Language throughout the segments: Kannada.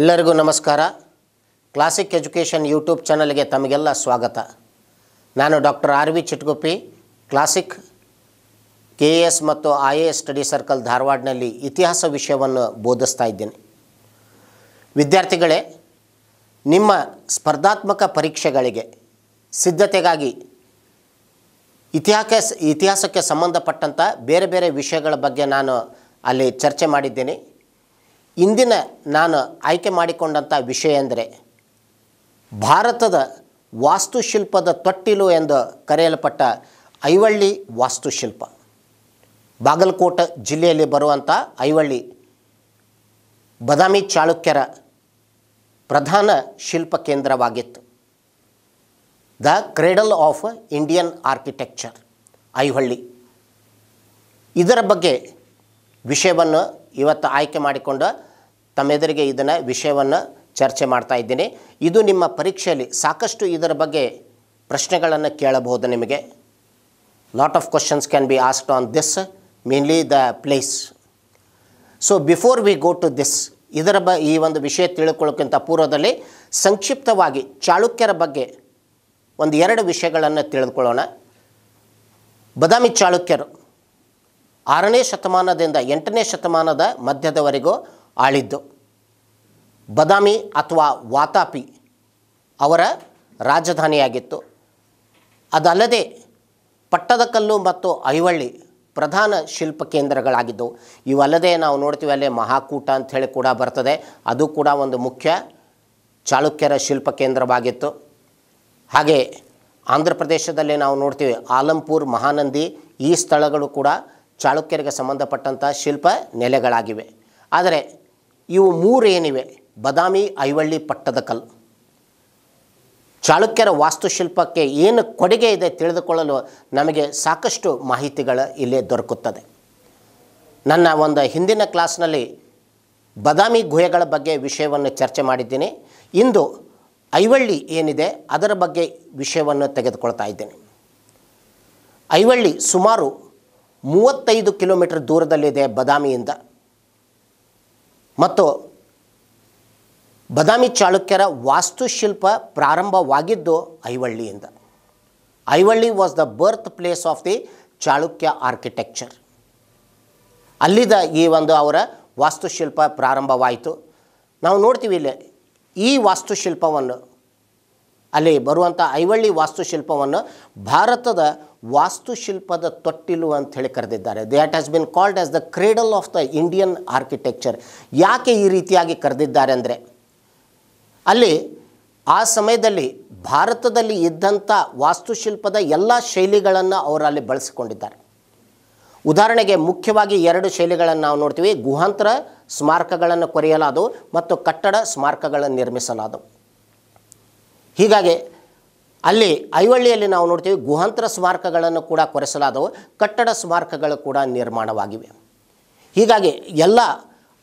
ಎಲ್ಲರಿಗೂ ನಮಸ್ಕಾರ ಕ್ಲಾಸಿಕ್ ಎಜುಕೇಷನ್ ಯೂಟ್ಯೂಬ್ ಚಾನಲ್ಗೆ ತಮಗೆಲ್ಲ ಸ್ವಾಗತ ನಾನು doctor R V Chitguppi classic K A S and I A S study circle ಧಾರವಾಡನಲ್ಲಿ ಇತಿಹಾಸ ವಿಷಯವನ್ನು ಬೋಧಿಸ್ತಾ ಇದ್ದೇನೆ ವಿದ್ಯಾರ್ಥಿಗಳೇ ನಿಮ್ಮ ಸ್ಪರ್ಧಾತ್ಮಕ ಪರೀಕ್ಷೆಗಳಿಗೆ ಸಿದ್ಧತೆಗಾಗಿ ಇತಿಹಾಸ ಇತಿಹಾಸಕ್ಕೆ ಸಂಬಂಧಪಟ್ಟಂಥ ಬೇರೆ ಬೇರೆ ವಿಷಯಗಳ ಬಗ್ಗೆ ನಾನು ಅಲ್ಲಿ ಚರ್ಚೆ ಮಾಡಿದ್ದೇನೆ ಇಂದಿನ ನಾನು ಆಯ್ಕೆ ಮಾಡಿಕೊಂಡಂಥ ವಿಷಯ ಎಂದರೆ ಭಾರತದ ವಾಸ್ತುಶಿಲ್ಪದ ತೊಟ್ಟಿಲು ಎಂದು ಕರೆಯಲ್ಪಟ್ಟ ಐವಳ್ಳಿ ವಾಸ್ತುಶಿಲ್ಪ ಬಾಗಲಕೋಟೆ ಜಿಲ್ಲೆಯಲ್ಲಿ ಬರುವಂಥ ಐವಳ್ಳಿ ಬದಾಮಿ ಚಾಳುಕ್ಯರ ಪ್ರಧಾನ ಶಿಲ್ಪ ಕೇಂದ್ರವಾಗಿತ್ತು the cradle of Indian architecture Aihole ಇದರ ಬಗ್ಗೆ ವಿಷಯವನ್ನು ಇವತ್ತು ಆಯ್ಕೆ ಮಾಡಿಕೊಂಡು ತಮ್ಮೆದುರಿಗೆ ಇದನ್ನು ವಿಷಯವನ್ನು ಚರ್ಚೆ ಮಾಡ್ತಾ ಇದ್ದೀನಿ ಇದು ನಿಮ್ಮ ಪರೀಕ್ಷೆಯಲ್ಲಿ ಸಾಕಷ್ಟು ಇದರ ಬಗ್ಗೆ ಪ್ರಶ್ನೆಗಳನ್ನು ಕೇಳಬಹುದು ನಿಮಗೆ lot of questions can be asked on this mainly the place so before we go to this ಇದರ ಬ ಈ ಒಂದು ವಿಷಯ ತಿಳ್ಕೊಳ್ಳೋಕ್ಕಿಂತ ಪೂರ್ವದಲ್ಲಿ ಸಂಕ್ಷಿಪ್ತವಾಗಿ ಚಾಳುಕ್ಯರ ಬಗ್ಗೆ ಒಂದು ಎರಡು ವಿಷಯಗಳನ್ನು ತಿಳಿದುಕೊಳ್ಳೋಣ ಬದಾಮಿ ಚಾಳುಕ್ಯರು ಆರನೇ ಶತಮಾನದಿಂದ ಎಂಟನೇ ಶತಮಾನದ ಮಧ್ಯದವರೆಗೂ ಆಳಿದ್ದು ಬದಾಮಿ ಅಥವಾ ವಾತಾಪಿ ಅವರ ರಾಜಧಾನಿಯಾಗಿತ್ತು ಅದಲ್ಲದೆ ಪಟ್ಟದಕಲ್ಲು ಮತ್ತು ಐವಳ್ಳಿ ಪ್ರಧಾನ ಶಿಲ್ಪ ಕೇಂದ್ರಗಳಾಗಿದ್ದವು ಇವಲ್ಲದೆ ನಾವು ನೋಡ್ತೀವಿ ಅಲ್ಲೇ ಮಹಾಕೂಟ ಅಂಥೇಳಿ ಕೂಡ ಬರ್ತದೆ ಅದು ಕೂಡ ಒಂದು ಮುಖ್ಯ ಚಾಳುಕ್ಯರ ಶಿಲ್ಪ ಕೇಂದ್ರವಾಗಿತ್ತು ಹಾಗೆ ಆಂಧ್ರ ಪ್ರದೇಶದಲ್ಲಿ ನಾವು ನೋಡ್ತೀವಿ ಆಲಂಪುರ್ ಮಹಾನಂದಿ ಈ ಸ್ಥಳಗಳು ಕೂಡ ಚಾಳುಕ್ಯರಿಗೆ ಸಂಬಂಧಪಟ್ಟಂಥ ಶಿಲ್ಪ ನೆಲೆಗಳಾಗಿವೆ ಆದರೆ ಇವು ಮೂರು ಏನಿವೆ ಬದಾಮಿ ಐವಳ್ಳಿ ಪಟ್ಟದಕಲ್ ಚಾಳುಕ್ಯರ ವಾಸ್ತುಶಿಲ್ಪಕ್ಕೆ ಏನು ಕೊಡುಗೆ ಇದೆ ತಿಳಿದುಕೊಳ್ಳಲು ನಮಗೆ ಸಾಕಷ್ಟು ಮಾಹಿತಿಗಳು ಇಲ್ಲಿ ದೊರಕುತ್ತದೆ ನನ್ನ ಒಂದು ಹಿಂದಿನ ಕ್ಲಾಸ್ನಲ್ಲಿ ಬದಾಮಿ ಗುಹೆಗಳ ಬಗ್ಗೆ ವಿಷಯವನ್ನು ಚರ್ಚೆ ಮಾಡಿದ್ದೀನಿ ಇಂದು ಐವಳ್ಳಿ ಏನಿದೆ ಅದರ ಬಗ್ಗೆ ವಿಷಯವನ್ನು ತೆಗೆದುಕೊಳ್ತಾ ಇದ್ದೇನೆ ಐವಳ್ಳಿ ಸುಮಾರು ಮೂವತ್ತೈದು ಕಿಲೋಮೀಟರ್ ದೂರದಲ್ಲಿದೆ ಬದಾಮಿಯಿಂದ ಮತ್ತು ಬದಾಮಿ ಚಾಳುಕ್ಯರ ವಾಸ್ತುಶಿಲ್ಪ ಪ್ರಾರಂಭವಾಗಿದ್ದು ಐವಳ್ಳಿಯಿಂದ Aihole was the birth place of the Chalukya architecture ಅಲ್ಲಿದ್ದ ಈ ಒಂದು ಅವರ ವಾಸ್ತುಶಿಲ್ಪ ಪ್ರಾರಂಭವಾಯಿತು ನಾವು ನೋಡ್ತೀವಿ ಇಲ್ಲಿ ಈ ವಾಸ್ತುಶಿಲ್ಪವನ್ನು ಅಲ್ಲಿ ಬರುವಂಥ ಐವಳ್ಳಿ ವಾಸ್ತುಶಿಲ್ಪವನ್ನು ಭಾರತದ ವಾಸ್ತುಶಿಲ್ಪದ ತೊಟ್ಟಿಲು ಅಂತ ಹೇಳಿ ಕರೆದಿದ್ದಾರೆ that has been called as the cradle of the Indian architecture ಯಾಕೆ ಈ ರೀತಿಯಾಗಿ ಕರೆದಿದ್ದಾರೆ ಅಂದರೆ ಅಲ್ಲಿ ಆ ಸಮಯದಲ್ಲಿ ಭಾರತದಲ್ಲಿ ಇದ್ದಂಥ ವಾಸ್ತುಶಿಲ್ಪದ ಎಲ್ಲ ಶೈಲಿಗಳನ್ನು ಅವರಲ್ಲಿ ಬಳಸಿಕೊಂಡಿದ್ದಾರೆ ಉದಾಹರಣೆಗೆ ಮುಖ್ಯವಾಗಿ ಎರಡು ಶೈಲಿಗಳನ್ನು ನಾವು ನೋಡ್ತೀವಿ ಗುಹಾಂತರ ಸ್ಮಾರಕಗಳನ್ನು ಕೊರೆಯಲಾದವು ಮತ್ತು ಕಟ್ಟಡ ಸ್ಮಾರಕಗಳನ್ನು ನಿರ್ಮಿಸಲಾದವು ಹೀಗಾಗಿ ಅಲ್ಲಿ ಐವಳ್ಳಿಯಲ್ಲಿ ನಾವು ನೋಡ್ತೀವಿ ಗುಹಾಂತರ ಸ್ಮಾರಕಗಳನ್ನು ಕೂಡ ಕೊರೆಸಲಾದವು ಕಟ್ಟಡ ಸ್ಮಾರಕಗಳು ಕೂಡ ನಿರ್ಮಾಣವಾಗಿವೆ ಹೀಗಾಗಿ ಎಲ್ಲ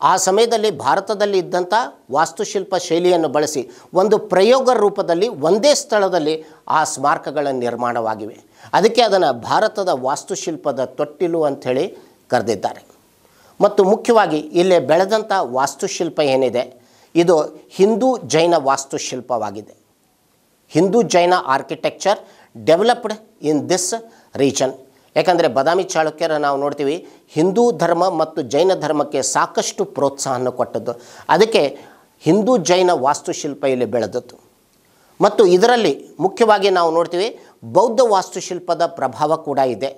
ಆ ಸಮಯದಲ್ಲಿ ಭಾರತದಲ್ಲಿ ಇದ್ದಂಥ ವಾಸ್ತುಶಿಲ್ಪ ಶೈಲಿಯನ್ನು ಬಳಸಿ ಒಂದು ಪ್ರಯೋಗ ರೂಪದಲ್ಲಿ ಒಂದೇ ಸ್ಥಳದಲ್ಲಿ ಆ ಸ್ಮಾರಕಗಳ ನಿರ್ಮಾಣವಾಗಿವೆ ಅದಕ್ಕೆ ಅದನ್ನು ಭಾರತದ ವಾಸ್ತುಶಿಲ್ಪದ ತೊಟ್ಟಿಲು ಅಂಥೇಳಿ ಕರೆದಿದ್ದಾರೆ ಮತ್ತು ಮುಖ್ಯವಾಗಿ ಇಲ್ಲಿ ಬೆಳೆದಂಥ ವಾಸ್ತುಶಿಲ್ಪ ಏನಿದೆ ಇದು ಹಿಂದೂ ಜೈನ ವಾಸ್ತುಶಿಲ್ಪವಾಗಿದೆ Hindu Jain architecture developed in this region ಯಾಕಂದರೆ ಬದಾಮಿ ಚಾಳುಕ್ಯರ ನಾವು ನೋಡ್ತೀವಿ ಹಿಂದೂ ಧರ್ಮ ಮತ್ತು ಜೈನ ಧರ್ಮಕ್ಕೆ ಸಾಕಷ್ಟು ಪ್ರೋತ್ಸಾಹನ ಕೊಟ್ಟದ್ದು ಅದಕ್ಕೆ ಹಿಂದೂ ಜೈನ ವಾಸ್ತುಶಿಲ್ಪ ಇಲ್ಲಿ ಬೆಳೆದದ್ದು ಮತ್ತು ಇದರಲ್ಲಿ ಮುಖ್ಯವಾಗಿ ನಾವು ನೋಡ್ತೀವಿ ಬೌದ್ಧ ವಾಸ್ತುಶಿಲ್ಪದ ಪ್ರಭಾವ ಕೂಡ ಇದೆ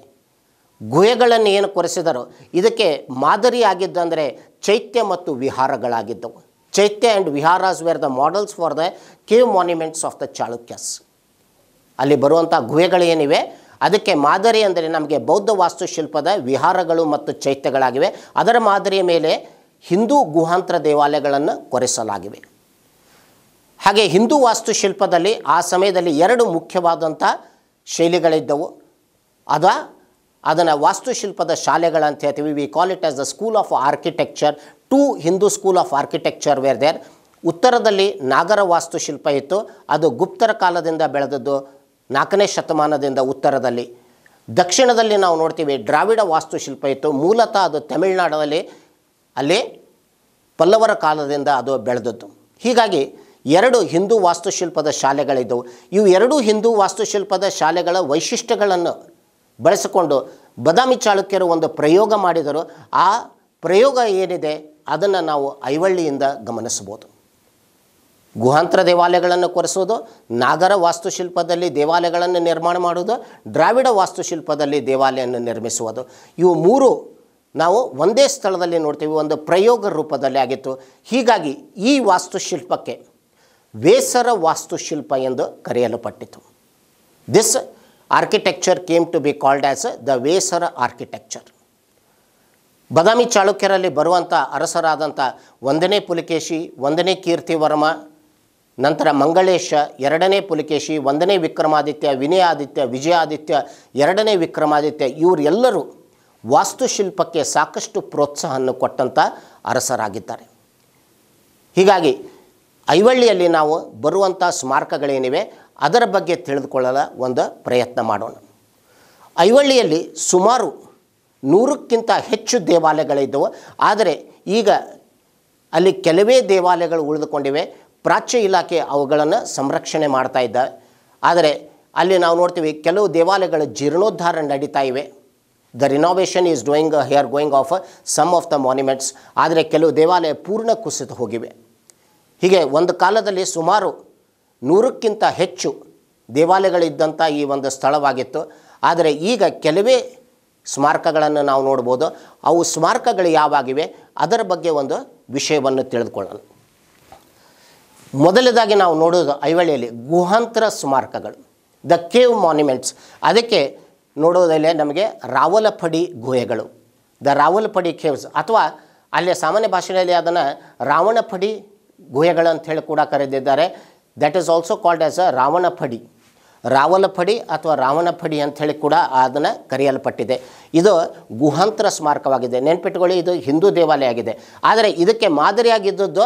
ಗುಹೆಗಳನ್ನು ಏನು ಕೊರೆಸಿದರೋ ಇದಕ್ಕೆ ಮಾದರಿಯಾಗಿದ್ದು ಅಂದರೆ ಚೈತ್ಯ ಮತ್ತು ವಿಹಾರಗಳಾಗಿದ್ದವು chaitya and Viharas were the models for the cave monuments of the Chalukyas ಅಲ್ಲಿ ಬರುವಂಥ ಗುಹೆಗಳೇನಿವೆ ಅದಕ್ಕೆ ಮಾದರಿ ಅಂದರೆ ನಮಗೆ ಬೌದ್ಧ ವಾಸ್ತುಶಿಲ್ಪದ ವಿಹಾರಗಳು ಮತ್ತು ಚೈತ್ಯಗಳಾಗಿವೆ ಅದರ ಮಾದರಿಯ ಮೇಲೆ ಹಿಂದೂ ಗುಹಾಂತರ ದೇವಾಲಯಗಳನ್ನು ಕೊರೆಸಲಾಗಿವೆ ಹಾಗೆ ಹಿಂದೂ ವಾಸ್ತುಶಿಲ್ಪದಲ್ಲಿ ಆ ಸಮಯದಲ್ಲಿ ಎರಡು ಮುಖ್ಯವಾದಂಥ ಶೈಲಿಗಳಿದ್ದವು ಅದ ಅದನ್ನು ವಾಸ್ತುಶಿಲ್ಪದ ಅಂತ ಹೇಳ್ತೀವಿ we call it as the school of architecture to Hindu school of architecture where there ಉತ್ತರದಲ್ಲಿ ನಾಗರ ವಾಸ್ತುಶಿಲ್ಪ ಇತ್ತು ಅದು ಗುಪ್ತರ ಕಾಲದಿಂದ ಬೆಳೆದದ್ದು ನಾಲ್ಕನೇ ಶತಮಾನದಿಂದ ಉತ್ತರದಲ್ಲಿ ದಕ್ಷಿಣದಲ್ಲಿ ನಾವು ನೋಡ್ತೀವಿ ದ್ರಾವಿಡ ವಾಸ್ತುಶಿಲ್ಪ ಇತ್ತು ಮೂಲತಃ ಅದು ತಮಿಳುನಾಡಲ್ಲಿ ಅಲ್ಲಿ ಪಲ್ಲವರ ಕಾಲದಿಂದ ಅದು ಬೆಳೆದದ್ದು ಹೀಗಾಗಿ ಎರಡು ಹಿಂದೂ ವಾಸ್ತುಶಿಲ್ಪದ ಶಾಲೆಗಳಿದ್ದವು ಇವು ಎರಡೂ ಹಿಂದೂ ವಾಸ್ತುಶಿಲ್ಪದ ಶಾಲೆಗಳ ವೈಶಿಷ್ಟ್ಯಗಳನ್ನು ಬಳಸಿಕೊಂಡು ಬದಾಮಿ ಚಾಳುಕ್ಯರು ಒಂದು ಪ್ರಯೋಗ ಮಾಡಿದರು ಆ ಪ್ರಯೋಗ ಏನಿದೆ ಅದನ್ನು ನಾವು ಐವಳ್ಳಿಯಿಂದ ಗಮನಿಸ್ಬೋದು ಗುಹಾಂತರ ದೇವಾಲಯಗಳನ್ನು ಕೊರೆಸೋದು ನಾಗರ ವಾಸ್ತುಶಿಲ್ಪದಲ್ಲಿ ದೇವಾಲಯಗಳನ್ನು ನಿರ್ಮಾಣ ಮಾಡುವುದು ದ್ರಾವಿಡ ವಾಸ್ತುಶಿಲ್ಪದಲ್ಲಿ ದೇವಾಲಯವನ್ನು ನಿರ್ಮಿಸುವುದು ಇವು ಮೂರು ನಾವು ಒಂದೇ ಸ್ಥಳದಲ್ಲಿ ನೋಡ್ತೀವಿ ಒಂದು ಪ್ರಯೋಗ ರೂಪದಲ್ಲಿ ಆಗಿತ್ತು ಹೀಗಾಗಿ ಈ ವಾಸ್ತುಶಿಲ್ಪಕ್ಕೆ ವೇಸರ ವಾಸ್ತುಶಿಲ್ಪ ಎಂದು ಕರೆಯಲ್ಪಟ್ಟಿತು this architecture came to be called as the Vesara architecture Badami ಚಾಳುಕ್ಯರಲ್ಲಿ ಬರುವಂಥ ಅರಸರಾದಂಥ ಒಂದನೇ ಪುಲಿಕೇಶಿ ಒಂದನೇ ಕೀರ್ತಿವರ್ಮ ನಂತರ ಮಂಗಳೇಶ ಎರಡನೇ ಪುಲಿಕೇಶಿ ಒಂದನೇ ವಿಕ್ರಮಾದಿತ್ಯ ವಿನಯಾದಿತ್ಯ ವಿಜಯಾದಿತ್ಯ ಎರಡನೇ ವಿಕ್ರಮಾದಿತ್ಯ ಇವರೆಲ್ಲರೂ ವಾಸ್ತುಶಿಲ್ಪಕ್ಕೆ ಸಾಕಷ್ಟು ಪ್ರೋತ್ಸಾಹವನ್ನು ಕೊಟ್ಟಂಥ ಅರಸರಾಗಿದ್ದಾರೆ ಹೀಗಾಗಿ ಐವಳ್ಳಿಯಲ್ಲಿ ನಾವು ಬರುವಂಥ ಸ್ಮಾರಕಗಳೇನಿವೆ ಅದರ ಬಗ್ಗೆ ತಿಳಿದುಕೊಳ್ಳಲು ಒಂದು ಪ್ರಯತ್ನ ಮಾಡೋಣ ಐವಳ್ಳಿಯಲ್ಲಿ ಸುಮಾರು ನೂರಕ್ಕಿಂತ ಹೆಚ್ಚು ದೇವಾಲಯಗಳಿದ್ದವು ಆದರೆ ಈಗ ಅಲ್ಲಿ ಕೆಲವೇ ದೇವಾಲಯಗಳು ಉಳಿದುಕೊಂಡಿವೆ ಪ್ರಾಚ್ಯ ಇಲಾಖೆ ಅವುಗಳನ್ನು ಸಂರಕ್ಷಣೆ ಮಾಡ್ತಾ ಇದ್ದ ಆದರೆ ಅಲ್ಲಿ ನಾವು ನೋಡ್ತೀವಿ ಕೆಲವು ದೇವಾಲಯಗಳ ಜೀರ್ಣೋದ್ಧಾರ ನಡೀತಾ ಇವೆ the renovation is doing or going of some of the monuments ಆದರೆ ಕೆಲವು ದೇವಾಲಯ ಪೂರ್ಣ ಕುಸಿತ ಹೋಗಿವೆ ಹೀಗೆ ಒಂದು ಕಾಲದಲ್ಲಿ ಸುಮಾರು ನೂರಕ್ಕಿಂತ ಹೆಚ್ಚು ದೇವಾಲಯಗಳಿದ್ದಂಥ ಈ ಒಂದು ಸ್ಥಳವಾಗಿತ್ತು ಆದರೆ ಈಗ ಕೆಲವೇ ಸ್ಮಾರಕಗಳನ್ನು ನಾವು ನೋಡ್ಬೋದು ಅವು ಸ್ಮಾರಕಗಳು ಯಾವಾಗಿವೆ ಅದರ ಬಗ್ಗೆ ಒಂದು ವಿಷಯವನ್ನು ತಿಳಿದುಕೊಳ್ಳೋಣ ಮೊದಲದಾಗಿ ನಾವು ನೋಡೋದು ಐವಳಿಯಲ್ಲಿ ಗುಹಾಂತರ ಸ್ಮಾರಕಗಳು ದ ಕೇವ್ ಮಾನ್ಯುಮೆಂಟ್ಸ್ ಅದಕ್ಕೆ ನೋಡೋದಲ್ಲಿ ನಮಗೆ ರಾವಲಪಡಿ ಗುಹೆಗಳು ದ ರಾವಲಪಡಿ ಕೇವ್ಸ್ ಅಥವಾ ಅಲ್ಲಿ ಸಾಮಾನ್ಯ ಭಾಷೆಯಲ್ಲಿ ಅದನ್ನು ರಾವಣಪಡಿ ಗುಹೆಗಳು ಹೇಳಿ ಕೂಡ ಕರೆದಿದ್ದಾರೆ that is also called as a Ravanaphadi Ravalaphadi ಅಥವಾ ರಾವಣಫಡಿ ಅಂಥೇಳಿ ಕೂಡ ಅದನ್ನು ಕರೆಯಲ್ಪಟ್ಟಿದೆ ಇದು ಗುಹಾಂತರ ಸ್ಮಾರಕವಾಗಿದೆ ನೆನ್ಪಿಟ್ಕೊಳ್ಳಿ ಇದು ಹಿಂದೂ ದೇವಾಲಯ ಆಗಿದೆ ಆದರೆ ಇದಕ್ಕೆ ಮಾದರಿಯಾಗಿದ್ದದ್ದು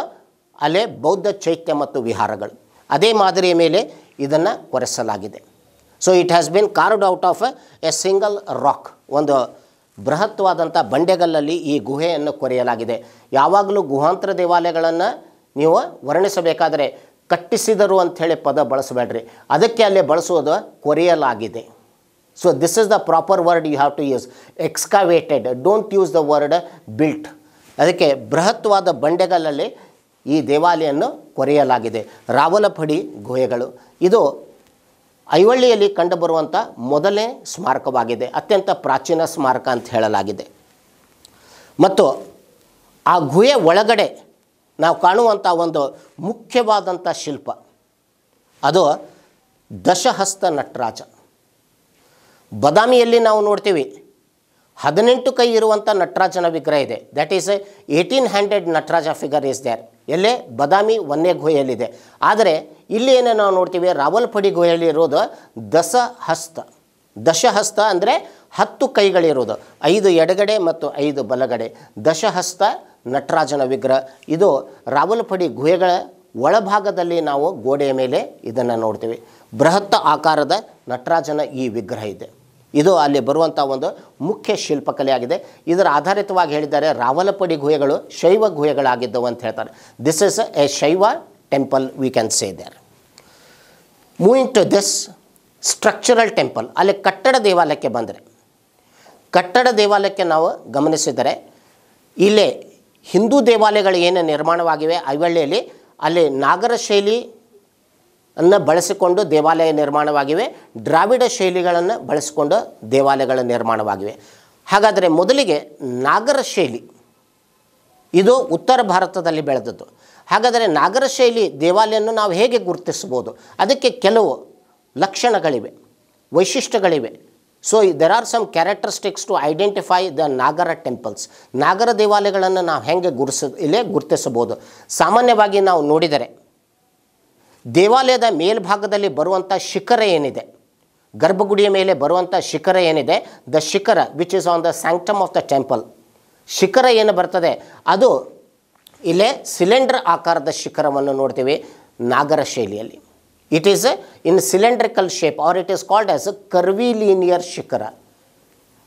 ಅಲ್ಲೇ ಬೌದ್ಧ ಚೈತ್ಯ ಮತ್ತು ವಿಹಾರಗಳು ಅದೇ ಮಾದರಿಯ ಮೇಲೆ ಇದನ್ನು ಕೊರೆಸಲಾಗಿದೆ so it has been carved out of a single rock ಒಂದು ಬೃಹತ್ವಾದಂಥ ಬಂಡೆಗಲ್ಲಲ್ಲಿ ಈ ಗುಹೆಯನ್ನು ಕೊರೆಯಲಾಗಿದೆ ಯಾವಾಗಲೂ ಗುಹಾಂತರ ದೇವಾಲಯಗಳನ್ನು ನೀವು ವರ್ಣಿಸಬೇಕಾದರೆ ಕಟ್ಟಿಸಿದರು ಅಂಥೇಳಿ ಪದ ಬಳಸಬೇಡ್ರಿ ಅದಕ್ಕೆ ಅಲ್ಲಿ ಬಳಸುವುದು ಕೊರೆಯಲಾಗಿದೆ so this is the proper word you have to use excavated don't use the word built ಅದಕ್ಕೆ ಬೃಹತ್ವಾದ ಬಂಡೆಗಳಲ್ಲಿ ಈ ದೇವಾಲಯನ್ನು ಕೊರೆಯಲಾಗಿದೆ ರಾವಲಪಡಿ ಗುಹೆಗಳು ಇದು ಐವಳ್ಳಿಯಲ್ಲಿ ಕಂಡುಬರುವಂಥ ಮೊದಲನೇ ಸ್ಮಾರಕವಾಗಿದೆ ಅತ್ಯಂತ ಪ್ರಾಚೀನ ಸ್ಮಾರಕ ಅಂತ ಹೇಳಲಾಗಿದೆ ಮತ್ತು ಆ ಗುಹೆ ಒಳಗಡೆ ನಾವು ಕಾಣುವಂಥ ಒಂದು ಮುಖ್ಯವಾದಂಥ ಶಿಲ್ಪ ಅದು ದಶಹಸ್ತ ನಟರಾಜ ಬದಾಮಿಯಲ್ಲಿ ನಾವು ನೋಡ್ತೀವಿ ಹದಿನೆಂಟು ಕೈ ಇರುವಂಥ ನಟರಾಜನ ವಿಗ್ರಹ ಇದೆ that is eighteen hundred Nataraja figure is there ಎಲ್ಲೇ ಬದಾಮಿ ಒಂದೇ ಗುಹೆಯಲ್ಲಿದೆ ಆದರೆ ಇಲ್ಲಿ ಏನೇ ನಾವು ನೋಡ್ತೀವಿ ರಾವಲ್ಪಡಿ ಗುಹೆಯಲ್ಲಿ ಇರೋದು ದಸಹಸ್ತ ದಶಹಸ್ತ ಅಂದರೆ ಹತ್ತು ಕೈಗಳಿರುವುದು ಐದು ಎಡಗಡೆ ಮತ್ತು ಐದು ಬಲಗಡೆ ದಶಹಸ್ತ ನಟರಾಜನ ವಿಗ್ರಹ ಇದು ರಾವಲಪಡಿ ಗುಹೆಗಳ ಒಳಭಾಗದಲ್ಲಿ ನಾವು ಗೋಡೆಯ ಮೇಲೆ ಇದನ್ನು ನೋಡ್ತೀವಿ ಬೃಹತ್ ಆಕಾರದ ನಟರಾಜನ ಈ ವಿಗ್ರಹ ಇದೆ ಇದು ಅಲ್ಲಿ ಬರುವಂಥ ಒಂದು ಮುಖ್ಯ ಶಿಲ್ಪಕಲೆಯಾಗಿದೆ ಇದರ ಆಧಾರಿತವಾಗಿ ಹೇಳಿದ್ದಾರೆ ರಾವಲಪಡಿ ಗುಹೆಗಳು ಶೈವ ಗುಹೆಗಳಾಗಿದ್ದವು ಅಂತ ಹೇಳ್ತಾರೆ this is a Shaiva temple we can say there moving to this structural temple ಅಲ್ಲಿ ಕಟ್ಟಡ ದೇವಾಲಯಕ್ಕೆ ಬಂದರೆ ಕಟ್ಟಡ ದೇವಾಲಯಕ್ಕೆ ನಾವು ಗಮನಿಸಿದರೆ ಇಲ್ಲೇ ಹಿಂದೂ ದೇವಾಲಯಗಳು ಏನು ನಿರ್ಮಾಣವಾಗಿವೆ ಐವಳ್ಳಿಯಲ್ಲಿ ಅಲ್ಲಿ ನಾಗರ ಶೈಲಿ ಅನ್ನು ಬಳಸಿಕೊಂಡು ದೇವಾಲಯ ನಿರ್ಮಾಣವಾಗಿವೆ ದ್ರಾವಿಡ ಶೈಲಿಗಳನ್ನು ಬಳಸಿಕೊಂಡು ದೇವಾಲಯಗಳ ನಿರ್ಮಾಣವಾಗಿವೆ ಹಾಗಾದರೆ ಮೊದಲಿಗೆ ನಾಗರ ಶೈಲಿ ಇದು ಉತ್ತರ ಭಾರತದಲ್ಲಿ ಬೆಳೆದದ್ದು ಹಾಗಾದರೆ ನಾಗರ ಶೈಲಿ ದೇವಾಲಯವನ್ನು ನಾವು ಹೇಗೆ ಗುರುತಿಸ್ಬೋದು ಅದಕ್ಕೆ ಕೆಲವು ಲಕ್ಷಣಗಳಿವೆ ವೈಶಿಷ್ಟ್ಯಗಳಿವೆ so there are some characteristics to identify the Nagara temples ನಾಗರ ದೇವಾಲಯಗಳನ್ನು ನಾವು ಹೆಂಗೆ ಗುರುಸ ಇಲ್ಲೇ ಗುರುತಿಸಬಹುದು ಸಾಮಾನ್ಯವಾಗಿ ನಾವು ನೋಡಿದರೆ ದೇವಾಲಯದ ಮೇಲ್ಭಾಗದಲ್ಲಿ ಬರುವಂಥ ಶಿಖರ ಏನಿದೆ ಗರ್ಭಗುಡಿಯ ಮೇಲೆ ಬರುವಂಥ ಶಿಖರ ಏನಿದೆ the shikhara which is on the sanctum of the temple ಶಿಖರ ಏನು ಬರ್ತದೆ ಅದು ಇಲ್ಲೇ ಸಿಲಿಂಡರ್ ಆಕಾರದ ಶಿಖರವನ್ನು ನೋಡ್ತೀವಿ ನಾಗರ ಶೈಲಿಯಲ್ಲಿ It is a, in cylindrical shape or it is called as a curvilinear ಶಿಖರ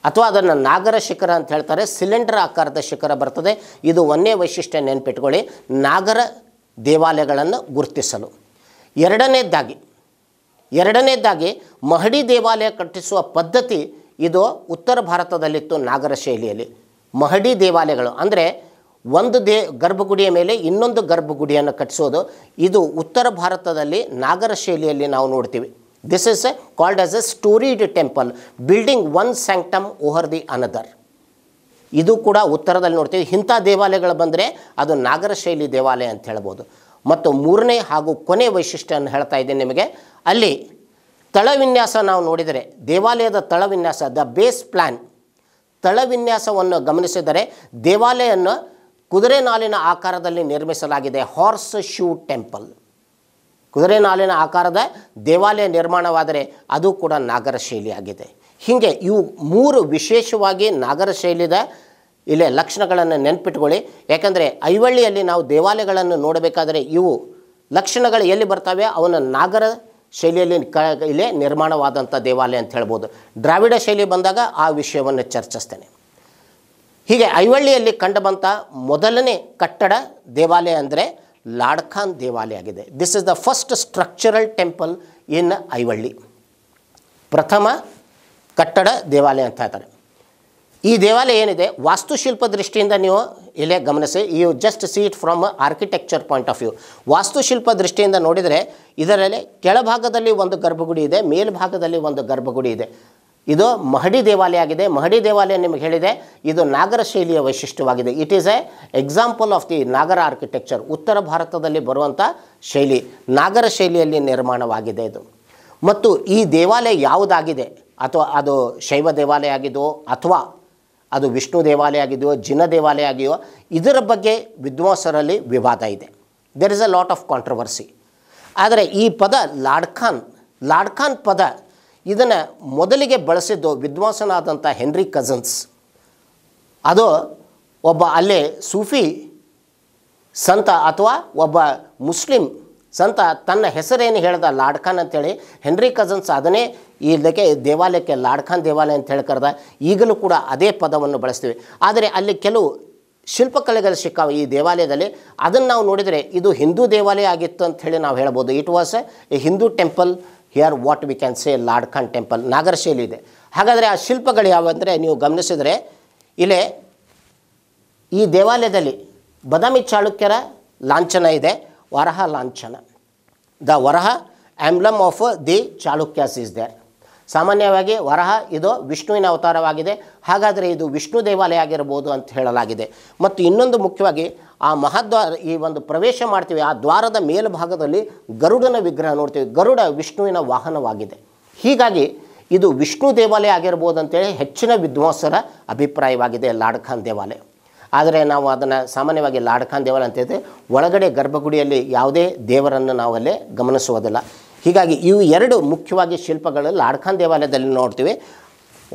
ಅಥವಾ ಅದನ್ನು ನಾಗರ ಶಿಖರ ಅಂತ ಹೇಳ್ತಾರೆ ಸಿಲಿಂಡರ್ ಆಕಾರದ ಶಿಖರ ಬರ್ತದೆ ಇದು ಒಂದೇ ವೈಶಿಷ್ಟ್ಯ ನೆನ್ಪಿಟ್ಕೊಳ್ಳಿ ನಾಗರ ದೇವಾಲಯಗಳನ್ನು ಗುರುತಿಸಲು ಎರಡನೇದಾಗಿ ಎರಡನೇದಾಗಿ ಮಹಡಿ ದೇವಾಲಯ ಕಟ್ಟಿಸುವ ಪದ್ಧತಿ ಇದು ಉತ್ತರ ಭಾರತದಲ್ಲಿತ್ತು ನಾಗರ ಶೈಲಿಯಲ್ಲಿ ಮಹಡಿ ದೇವಾಲಯಗಳು ಅಂದರೆ ಒಂದು ದೇ ಗರ್ಭಗುಡಿಯ ಮೇಲೆ ಇನ್ನೊಂದು ಗರ್ಭಗುಡಿಯನ್ನು ಕಟ್ಟಿಸೋದು ಇದು ಉತ್ತರ ಭಾರತದಲ್ಲಿ ನಾಗರ ಶೈಲಿಯಲ್ಲಿ ನಾವು ನೋಡ್ತೀವಿ this is a called as a storied temple building one sanctum over the another ಇದು ಕೂಡ ಉತ್ತರದಲ್ಲಿ ನೋಡ್ತೀವಿ ಇಂಥ ದೇವಾಲಯಗಳು ಬಂದರೆ ಅದು ನಾಗರ ಶೈಲಿ ದೇವಾಲಯ ಅಂತ ಹೇಳ್ಬೋದು ಮತ್ತು ಮೂರನೇ ಹಾಗೂ ಕೊನೆ ವೈಶಿಷ್ಟ್ಯವನ್ನು ಹೇಳ್ತಾ ಇದ್ದೀನಿ ನಿಮಗೆ ಅಲ್ಲಿ ತಳವಿನ್ಯಾಸ ನಾವು ನೋಡಿದರೆ ದೇವಾಲಯದ ತಳವಿನ್ಯಾಸ ದ ಬೇಸ್ ಪ್ಲ್ಯಾನ್ ತಳವಿನ್ಯಾಸವನ್ನು ಗಮನಿಸಿದರೆ ದೇವಾಲಯವನ್ನು ಕುದುರೆ ನಾಲಿನ ಆಕಾರದಲ್ಲಿ ನಿರ್ಮಿಸಲಾಗಿದೆ ಹಾರ್ಸ್ ಶೂ ಟೆಂಪಲ್ ಕುದುರೆ ನಾಲಿನ ಆಕಾರದ ದೇವಾಲಯ ನಿರ್ಮಾಣವಾದರೆ ಅದು ಕೂಡ ನಾಗರ ಶೈಲಿಯಾಗಿದೆ ಹೀಗೆ ಇವು ಮೂರು ವಿಶೇಷವಾಗಿ ನಾಗರ ಶೈಲಿದ ಇಲ್ಲೇ ಲಕ್ಷಣಗಳನ್ನು ನೆನ್ಪಿಟ್ಕೊಳ್ಳಿ ಯಾಕಂದರೆ ಐವಳ್ಳಿಯಲ್ಲಿ ನಾವು ದೇವಾಲಯಗಳನ್ನು ನೋಡಬೇಕಾದರೆ ಇವು ಲಕ್ಷಣಗಳು ಎಲ್ಲಿ ಬರ್ತವೆ ಅವನ ನಾಗರ ಶೈಲಿಯಲ್ಲಿ ಕ ಇಲ್ಲೇ ನಿರ್ಮಾಣವಾದಂಥ ದೇವಾಲಯ ಅಂತ ಹೇಳ್ಬೋದು ದ್ರಾವಿಡ ಶೈಲಿ ಬಂದಾಗ ಆ ವಿಷಯವನ್ನು ಚರ್ಚಿಸ್ತೇನೆ ಹೀಗೆ ಐವಳ್ಳಿಯಲ್ಲಿ ಕಂಡುಬಂಥ ಮೊದಲನೇ ಕಟ್ಟಡ ದೇವಾಲಯ ಅಂದರೆ ಲಾಡ್ಖಾನ್ ದೇವಾಲಯ ಆಗಿದೆ this is the first structural temple in Aihole ಪ್ರಥಮ ಕಟ್ಟಡ ದೇವಾಲಯ ಅಂತ ಹೇಳ್ತಾರೆ ಈ ದೇವಾಲಯ ಏನಿದೆ ವಾಸ್ತುಶಿಲ್ಪ ದೃಷ್ಟಿಯಿಂದ ನೀವು ಇಲ್ಲೇ ಗಮನಿಸಿ you just see it from architecture point of view ವಾಸ್ತುಶಿಲ್ಪ ದೃಷ್ಟಿಯಿಂದ ನೋಡಿದರೆ ಇದರಲ್ಲಿ ಕೆಳಭಾಗದಲ್ಲಿ ಒಂದು ಗರ್ಭಗುಡಿ ಇದೆ ಮೇಲ್ಭಾಗದಲ್ಲಿ ಒಂದು ಗರ್ಭಗುಡಿ ಇದೆ ಇದು ಮಹಡಿ ದೇವಾಲಯ ಆಗಿದೆ ಮಹಡಿ ದೇವಾಲಯ ನಿಮಗೆ ಹೇಳಿದೆ ಇದು ನಾಗರ ಶೈಲಿಯ ವೈಶಿಷ್ಟ್ಯವಾಗಿದೆ it is a example of the Nagara architecture ಉತ್ತರ ಭಾರತದಲ್ಲಿ ಬರುವಂಥ ಶೈಲಿ ನಾಗರ ಶೈಲಿಯಲ್ಲಿ ನಿರ್ಮಾಣವಾಗಿದೆ ಇದು ಮತ್ತು ಈ ದೇವಾಲಯ ಯಾವುದಾಗಿದೆ ಅಥವಾ ಅದು ಶೈವ ದೇವಾಲಯ ಆಗಿದೋ ಅಥವಾ ಅದು ವಿಷ್ಣು ದೇವಾಲಯ ಆಗಿದೆಯೋ ಜಿನ ದೇವಾಲಯ ಆಗಿದೆಯೋ ಇದರ ಬಗ್ಗೆ ವಿದ್ವಾಂಸರಲ್ಲಿ ವಿವಾದ ಇದೆ there is a lot of controversy ಆದರೆ ಈ ಪದ ಲಾಡ್ಖಾನ್ ಲಾಡ್ಖಾನ್ ಪದ ಇದನ್ನು ಮೊದಲಿಗೆ ಬಳಸಿದ್ದು ವಿದ್ವಾಂಸನಾದಂಥ ಹೆನ್ರಿ ಕಝನ್ಸ್ ಅದು ಒಬ್ಬ ಅಲ್ಲೇ ಸೂಫಿ ಸಂತ ಅಥವಾ ಒಬ್ಬ ಮುಸ್ಲಿಂ ಸಂತ ತನ್ನ ಹೆಸರೇನು ಹೇಳ್ದ ಲಾಡ್ಖಾನ್ ಅಂತೇಳಿ ಹೆನ್ರಿ ಕಝನ್ಸ್ ಅದನ್ನೇ ಇದಕ್ಕೆ ದೇವಾಲಯಕ್ಕೆ ಲಾಡ್ಖಾನ್ ದೇವಾಲಯ ಅಂತ ಹೇಳಿ ಕರೆದ ಈಗಲೂ ಕೂಡ ಅದೇ ಪದವನ್ನು ಬಳಸ್ತೀವಿ ಆದರೆ ಅಲ್ಲಿ ಕೆಲವು ಶಿಲ್ಪಕಲೆಗಳು ಸಿಕ್ಕ ಈ ದೇವಾಲಯದಲ್ಲಿ ಅದನ್ನು ನಾವು ನೋಡಿದರೆ ಇದು ಹಿಂದೂ ದೇವಾಲಯ ಆಗಿತ್ತು ಅಂತ ಹೇಳಿ ನಾವು ಹೇಳ್ಬೋದು it was a Hindu temple here what we can say Ladkhan temple ನಾಗರಶೈಲಿ ಇದೆ ಹಾಗಾದರೆ ಆ ಶಿಲ್ಪಗಳು ಯಾವಂದರೆ ನೀವು ಗಮನಿಸಿದರೆ ಇಲ್ಲೇ ಈ ದೇವಾಲಯದಲ್ಲಿ ಬದಾಮಿ ಚಾಳುಕ್ಯರ ಲಾಂಛನ ಇದೆ ವರಹ ಲಾಂಛನ the varaha emblem of the Chalukyas is there ಸಾಮಾನ್ಯವಾಗಿ ವರಹ ಇದು ವಿಷ್ಣುವಿನ ಅವತಾರವಾಗಿದೆ ಹಾಗಾದರೆ ಇದು ವಿಷ್ಣು ದೇವಾಲಯ ಆಗಿರಬಹುದು ಅಂತ ಹೇಳಲಾಗಿದೆ ಮತ್ತು ಇನ್ನೊಂದು ಮುಖ್ಯವಾಗಿ ಆ ಮಹಾದ್ವಾರ ಈ ಒಂದು ಪ್ರವೇಶ ಮಾಡ್ತೀವಿ ಆ ದ್ವಾರದ ಮೇಲ್ಭಾಗದಲ್ಲಿ ಗರುಡನ ವಿಗ್ರಹ ನೋಡ್ತೀವಿ ಗರುಡ ವಿಷ್ಣುವಿನ ವಾಹನವಾಗಿದೆ ಹೀಗಾಗಿ ಇದು ವಿಷ್ಣು ದೇವಾಲಯ ಆಗಿರ್ಬೋದು ಅಂತೇಳಿ ಹೆಚ್ಚಿನ ವಿದ್ವಾಂಸರ ಅಭಿಪ್ರಾಯವಾಗಿದೆ ಲಾಡ್ಖಾನ್ ದೇವಾಲಯ ಆದರೆ ನಾವು ಅದನ್ನು ಸಾಮಾನ್ಯವಾಗಿ ಲಾಡ್ಖಾನ್ ಖಾನ್ ದೇವಾಲಯ ಹೇಳಿದರೆ ಒಳಗಡೆ ಗರ್ಭಗುಡಿಯಲ್ಲಿ ಯಾವುದೇ ದೇವರನ್ನು ಅಲ್ಲೇ ಗಮನಿಸುವುದಿಲ್ಲ ಹೀಗಾಗಿ ಇವು ಎರಡು ಮುಖ್ಯವಾಗಿ ಶಿಲ್ಪಗಳಲ್ಲಿ ಲಾಡ್ಖಾನ್ ದೇವಾಲಯದಲ್ಲಿ ನೋಡ್ತೀವಿ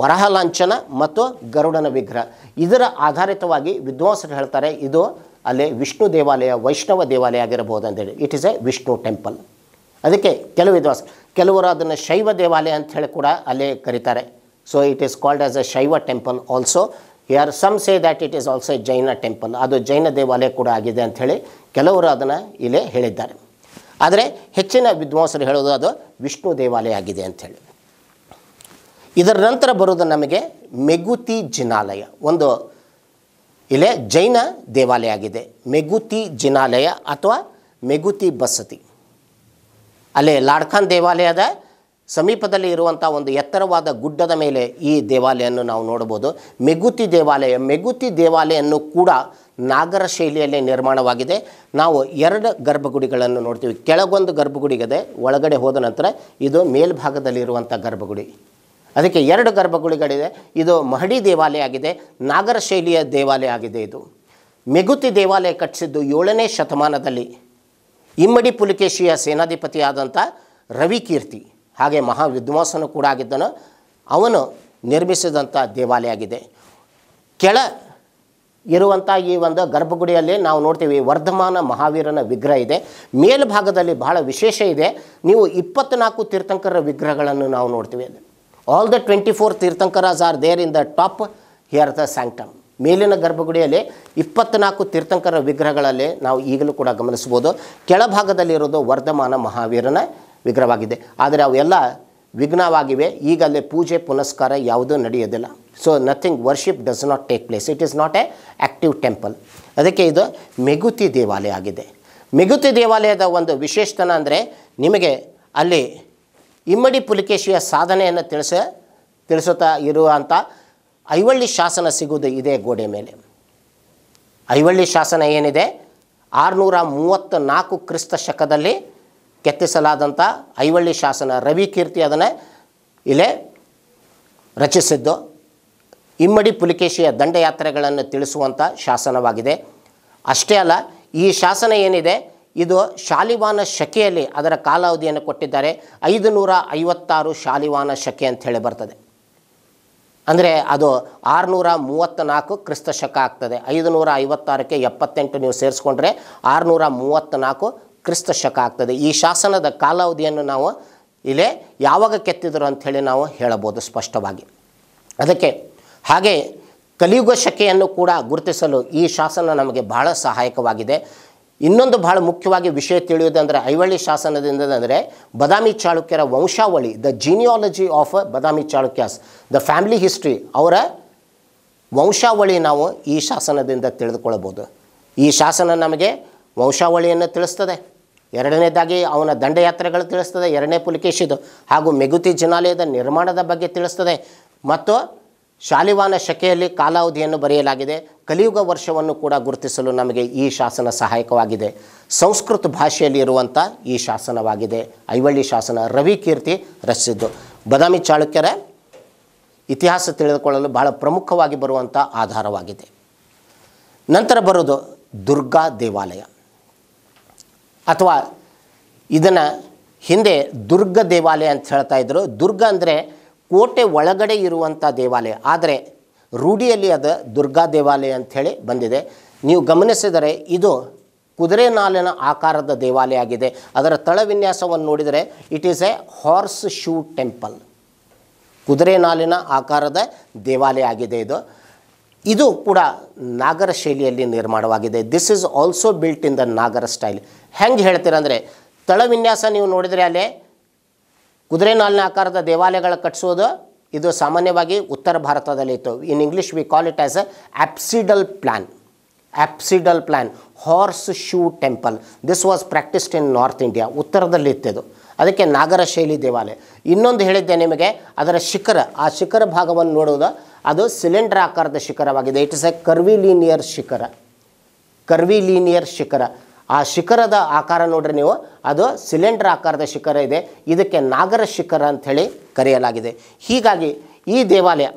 ವರಹ ಲಾಂಛನ ಮತ್ತು ಗರುಡನ ವಿಗ್ರಹ ಇದರ ಆಧಾರಿತವಾಗಿ ವಿದ್ವಾಂಸರು ಹೇಳ್ತಾರೆ ಇದು ಅಲ್ಲಿ ವಿಷ್ಣು ದೇವಾಲಯ ವೈಷ್ಣವ ದೇವಾಲಯ ಆಗಿರಬಹುದು ಅಂತೇಳಿ it is a Vishnu temple ಅದಕ್ಕೆ ಕೆಲವು ವಿದ್ವಾಂಸ ಕೆಲವರು ಅದನ್ನು ಶೈವ ದೇವಾಲಯ ಅಂತ ಹೇಳಿ ಕೂಡ ಅಲ್ಲೇ ಕರೀತಾರೆ so it is called as a Shaiva temple also ಯಾರ್ some say that it is also Jaina temple ಅದು ಜೈನ ದೇವಾಲಯ ಕೂಡ ಆಗಿದೆ ಅಂಥೇಳಿ ಕೆಲವರು ಅದನ್ನು ಇಲ್ಲೇ ಹೇಳಿದ್ದಾರೆ ಆದರೆ ಹೆಚ್ಚಿನ ವಿದ್ವಾಂಸರು ಹೇಳೋದು ಅದು ವಿಷ್ಣು ದೇವಾಲಯ ಆಗಿದೆ ಅಂಥೇಳಿ ಇದರ ನಂತರ ಬರೋದು ನಮಗೆ ಮೆಗುತಿ ಜಿನಾಲಯ ಒಂದು ಇಲ್ಲೇ ಜೈನ ದೇವಾಲಯ ಆಗಿದೆ ಮೆಗುತಿ ಜಿನಾಲಯ ಅಥವಾ ಮೆಗುತಿ ಬಸತಿ ಅಲ್ಲೇ ಲಾಡ್ಖಾನ್ ದೇವಾಲಯದ ಸಮೀಪದಲ್ಲಿ ಇರುವಂಥ ಒಂದು ಎತ್ತರವಾದ ಗುಡ್ಡದ ಮೇಲೆ ಈ ದೇವಾಲಯವನ್ನು ನಾವು ನೋಡ್ಬೋದು ಮೆಗುತಿ ದೇವಾಲಯ ಮೆಗುತಿ ದೇವಾಲಯವನ್ನು ಕೂಡ ನಾಗರ ಶೈಲಿಯಲ್ಲೇ ನಿರ್ಮಾಣವಾಗಿದೆ ನಾವು ಎರಡು ಗರ್ಭಗುಡಿಗಳನ್ನು ನೋಡ್ತೀವಿ ಕೆಳಗೊಂದು ಗರ್ಭಗುಡಿಗದೆ ಒಳಗಡೆ ಹೋದ ನಂತರ ಇದು ಮೇಲ್ಭಾಗದಲ್ಲಿರುವಂಥ ಗರ್ಭಗುಡಿ ಅದಕ್ಕೆ ಎರಡು ಗರ್ಭಗುಡಿಗಳಿದೆ ಇದು ಮಹಡಿ ದೇವಾಲಯ ಆಗಿದೆ ನಾಗರ ಶೈಲಿಯ ದೇವಾಲಯ ಆಗಿದೆ ಇದು ಮೆಗುತಿ ದೇವಾಲಯ ಕಟ್ಟಿಸಿದ್ದು ಏಳನೇ ಶತಮಾನದಲ್ಲಿ ಇಮ್ಮಡಿ ಪುಲಿಕೇಶಿಯ ಸೇನಾಧಿಪತಿಯಾದಂಥ ರವಿಕೀರ್ತಿ ಹಾಗೆ ಮಹಾ ವಿದ್ವಾಂಸನು ಕೂಡ ಆಗಿದ್ದನು ಅವನು ನಿರ್ಮಿಸಿದಂಥ ದೇವಾಲಯ ಆಗಿದೆ ಕೆಳ ಇರುವಂಥ ಈ ಒಂದು ಗರ್ಭಗುಡಿಯಲ್ಲಿ ನಾವು ನೋಡ್ತೀವಿ ವರ್ಧಮಾನ ಮಹಾವೀರನ ವಿಗ್ರಹ ಇದೆ ಮೇಲ್ಭಾಗದಲ್ಲಿ ಬಹಳ ವಿಶೇಷ ಇದೆ ನೀವು ಇಪ್ಪತ್ನಾಲ್ಕು ತೀರ್ಥಂಕರ ವಿಗ್ರಹಗಳನ್ನು ನಾವು ನೋಡ್ತೀವಿ ಅಲ್ಲಿ all the twenty four Tirthankaras are there in the top here the sanctum ಮೇಲಿನ ಗರ್ಭಗುಡಿಯಲ್ಲಿ ಇಪ್ಪತ್ನಾಲ್ಕು ತೀರ್ಥಂಕರ ವಿಗ್ರಹಗಳಲ್ಲಿ ನಾವು ಈಗಲೂ ಕೂಡ ಗಮನಿಸ್ಬೋದು ಕೆಳಭಾಗದಲ್ಲಿರೋದು ವರ್ಧಮಾನ ಮಹಾವೀರನ ವಿಗ್ರಹವಾಗಿದೆ ಆದರೆ ಅವೆಲ್ಲ ವಿಘ್ನವಾಗಿವೆ ಈಗಲ್ಲೇ ಪೂಜೆ ಪುನಸ್ಕಾರ ಯಾವುದೂ ನಡೆಯೋದಿಲ್ಲ so nothing worship does not take place it is not a active temple ಅದಕ್ಕೆ ಇದು ಮೆಗುತಿ ದೇವಾಲಯ ಆಗಿದೆ ಮೆಗುತಿ ದೇವಾಲಯದ ಒಂದು ವಿಶೇಷತನ ಅಂದರೆ ನಿಮಗೆ ಅಲ್ಲಿ ಇಮ್ಮಡಿ ಪುಲಿಕೇಶಿಯ ಸಾಧನೆಯನ್ನು ತಿಳಿಸ ತಿಳಿಸುತ್ತಾ ಇರುವಂಥ ಐವಳ್ಳಿ ಶಾಸನ ಸಿಗುವುದು ಇದೇ ಗೋಡೆ ಮೇಲೆ ಐವಳ್ಳಿ ಶಾಸನ ಏನಿದೆ ಆರುನೂರ ಮೂವತ್ತ ನಾಲ್ಕು ಕ್ರಿಸ್ತ ಶಕದಲ್ಲಿ ಕೆತ್ತಿಸಲಾದಂಥ ಐವಳ್ಳಿ ಶಾಸನ ರವಿಕೀರ್ತಿ ಅದನ್ನು ಇಲ್ಲೇ ರಚಿಸಿದ್ದು ಇಮ್ಮಡಿ ಪುಲಿಕೇಶಿಯ ದಂಡಯಾತ್ರೆಗಳನ್ನು ತಿಳಿಸುವಂಥ ಶಾಸನವಾಗಿದೆ ಅಷ್ಟೇ ಅಲ್ಲ ಈ ಶಾಸನ ಏನಿದೆ ಇದು ಶಾಲಿವಾನ ಶಕೆಯಲ್ಲಿ ಅದರ ಕಾಲಾವಧಿಯನ್ನು ಕೊಟ್ಟಿದ್ದಾರೆ ಐದು ನೂರ ಐವತ್ತಾರು ಶಾಲಿವಾನ ಶಕೆ ಅಂತ ಹೇಳಿ ಬರ್ತದೆ ಅಂದರೆ ಅದು ಆರುನೂರ ಮೂವತ್ತ ನಾಲ್ಕು ಕ್ರಿಸ್ತ ಶಕ ಆಗ್ತದೆ ಐದು ನೂರ ಐವತ್ತಾರಕ್ಕೆ ಎಪ್ಪತ್ತೆಂಟು ನೀವು ಸೇರಿಸ್ಕೊಂಡ್ರೆ ಆರುನೂರ ಮೂವತ್ತ ನಾಲ್ಕು ಕ್ರಿಸ್ತ ಶಕ ಆಗ್ತದೆ ಈ ಶಾಸನದ ಕಾಲಾವಧಿಯನ್ನು ನಾವು ಇಲ್ಲೇ ಯಾವಾಗ ಕೆತ್ತಿದರು ಅಂಥೇಳಿ ನಾವು ಹೇಳಬೋದು ಸ್ಪಷ್ಟವಾಗಿ ಅದಕ್ಕೆ ಹಾಗೆ ಕಲಿಯುಗ ಶಕೆಯನ್ನು ಕೂಡ ಗುರುತಿಸಲು ಈ ಶಾಸನ ನಮಗೆ ಬಹಳ ಸಹಾಯಕವಾಗಿದೆ ಇನ್ನೊಂದು ಬಹಳ ಮುಖ್ಯವಾಗಿ ವಿಷಯ ತಿಳಿಯೋದಂದರೆ ಐವಳ್ಳಿ ಶಾಸನದಿಂದ ಅಂದರೆ ಬದಾಮಿ ಚಾಳುಕ್ಯರ ವಂಶಾವಳಿ the genealogy of Badami Chalukyas the family history ಅವರ ವಂಶಾವಳಿ ನಾವು ಈ ಶಾಸನದಿಂದ ತಿಳಿದುಕೊಳ್ಳಬಹುದು ಈ ಶಾಸನ ನಮಗೆ ವಂಶಾವಳಿಯನ್ನು ತಿಳಿಸ್ತದೆ ಎರಡನೇದಾಗಿ ಅವನ ದಂಡಯಾತ್ರೆಗಳು ತಿಳಿಸ್ತದೆ ಎರಡನೇ ಪುಲಿಕೇಶಿದು ಹಾಗೂ ಮೆಗುತಿ ಜನಾಲಯದ ನಿರ್ಮಾಣದ ಬಗ್ಗೆ ತಿಳಿಸ್ತದೆ ಮತ್ತು ಶಾಲಿವಾನ ಶಕೆಯಲ್ಲಿ ಕಾಲಾವಧಿಯನ್ನು ಬರೆಯಲಾಗಿದೆ ಕಲಿಯುಗ ವರ್ಷವನ್ನು ಕೂಡ ಗುರುತಿಸಲು ನಮಗೆ ಈ ಶಾಸನ ಸಹಾಯಕವಾಗಿದೆ ಸಂಸ್ಕೃತ ಭಾಷೆಯಲ್ಲಿ ಇರುವಂಥ ಈ ಶಾಸನವಾಗಿದೆ ಐವಳ್ಳಿ ಶಾಸನ ರವಿ ಕೀರ್ತಿ ರಚಿಸಿದ್ದು ಬದಾಮಿ ಚಾಳುಕ್ಯರ ಇತಿಹಾಸ ತಿಳಿದುಕೊಳ್ಳಲು ಬಹಳ ಪ್ರಮುಖವಾಗಿ ಬರುವಂಥ ಆಧಾರವಾಗಿದೆ ನಂತರ ಬರೋದು ದುರ್ಗಾ ದೇವಾಲಯ ಅಥವಾ ಇದನ್ನು ಹಿಂದೆ ದುರ್ಗ ದೇವಾಲಯ ಅಂತ ಹೇಳ್ತಾ ಇದ್ದರು ದುರ್ಗ ಅಂದರೆ ಕೋಟೆ ಒಳಗಡೆ ಇರುವಂಥ ದೇವಾಲಯ ಆದರೆ ರೂಢಿಯಲ್ಲಿ ಅದು ದುರ್ಗಾ ದೇವಾಲಯ ಅಂಥೇಳಿ ಬಂದಿದೆ ನೀವು ಗಮನಿಸಿದರೆ ಇದು ಕುದುರೆ ನಾಲಿನ ಆಕಾರದ ದೇವಾಲಯ ಆಗಿದೆ ಅದರ ತಳವಿನ್ಯಾಸವನ್ನು ನೋಡಿದರೆ it is a horseshoe temple ಕುದುರೆ ನಾಲಿನ ಆಕಾರದ ದೇವಾಲಯ ಆಗಿದೆ ಇದು ಇದು ಕೂಡ ನಾಗರ ಶೈಲಿಯಲ್ಲಿ ನಿರ್ಮಾಣವಾಗಿದೆ this is also built in the Nagara style ಹೆಂಗೆ ಹೇಳ್ತೀರಂದರೆ ತಳವಿನ್ಯಾಸ ನೀವು ನೋಡಿದರೆ ಅಲ್ಲೇ ಕುದುರೆ ಆಕಾರದ ದೇವಾಲಯಗಳ ಕಟ್ಟಿಸೋದು ಇದು ಸಾಮಾನ್ಯವಾಗಿ ಉತ್ತರ ಭಾರತದಲ್ಲಿ ಇತ್ತು in English we call it as a apsidal plan apsidal plan horseshoe temple this was practised in north India ಉತ್ತರದಲ್ಲಿ ಇತ್ತು ಅದಕ್ಕೆ ನಾಗರ ಶೈಲಿ ದೇವಾಲಯ ಇನ್ನೊಂದು ಹೇಳಿದ್ದೆ ನಿಮಗೆ ಅದರ ಶಿಖರ ಆ ಶಿಖರ ಭಾಗವನ್ನು ನೋಡುವುದು ಅದು ಸಿಲಿಂಡರ್ ಆಕಾರದ ಶಿಖರವಾಗಿದೆ it is a curvilinear shikhara ಕರ್ವಿ linear ಶಿಖರ ಆ ಶಿಖರದ ಆಕಾರ ನೋಡ್ರಿ ನೀವು ಅದು ಸಿಲಿಂಡರ್ ಆಕಾರದ ಶಿಖರ ಇದೆ ಇದಕ್ಕೆ ನಾಗರ ಶಿಖರ ಅಂಥೇಳಿ ಕರೆಯಲಾಗಿದೆ ಹೀಗಾಗಿ ಈ ದೇವಾಲಯ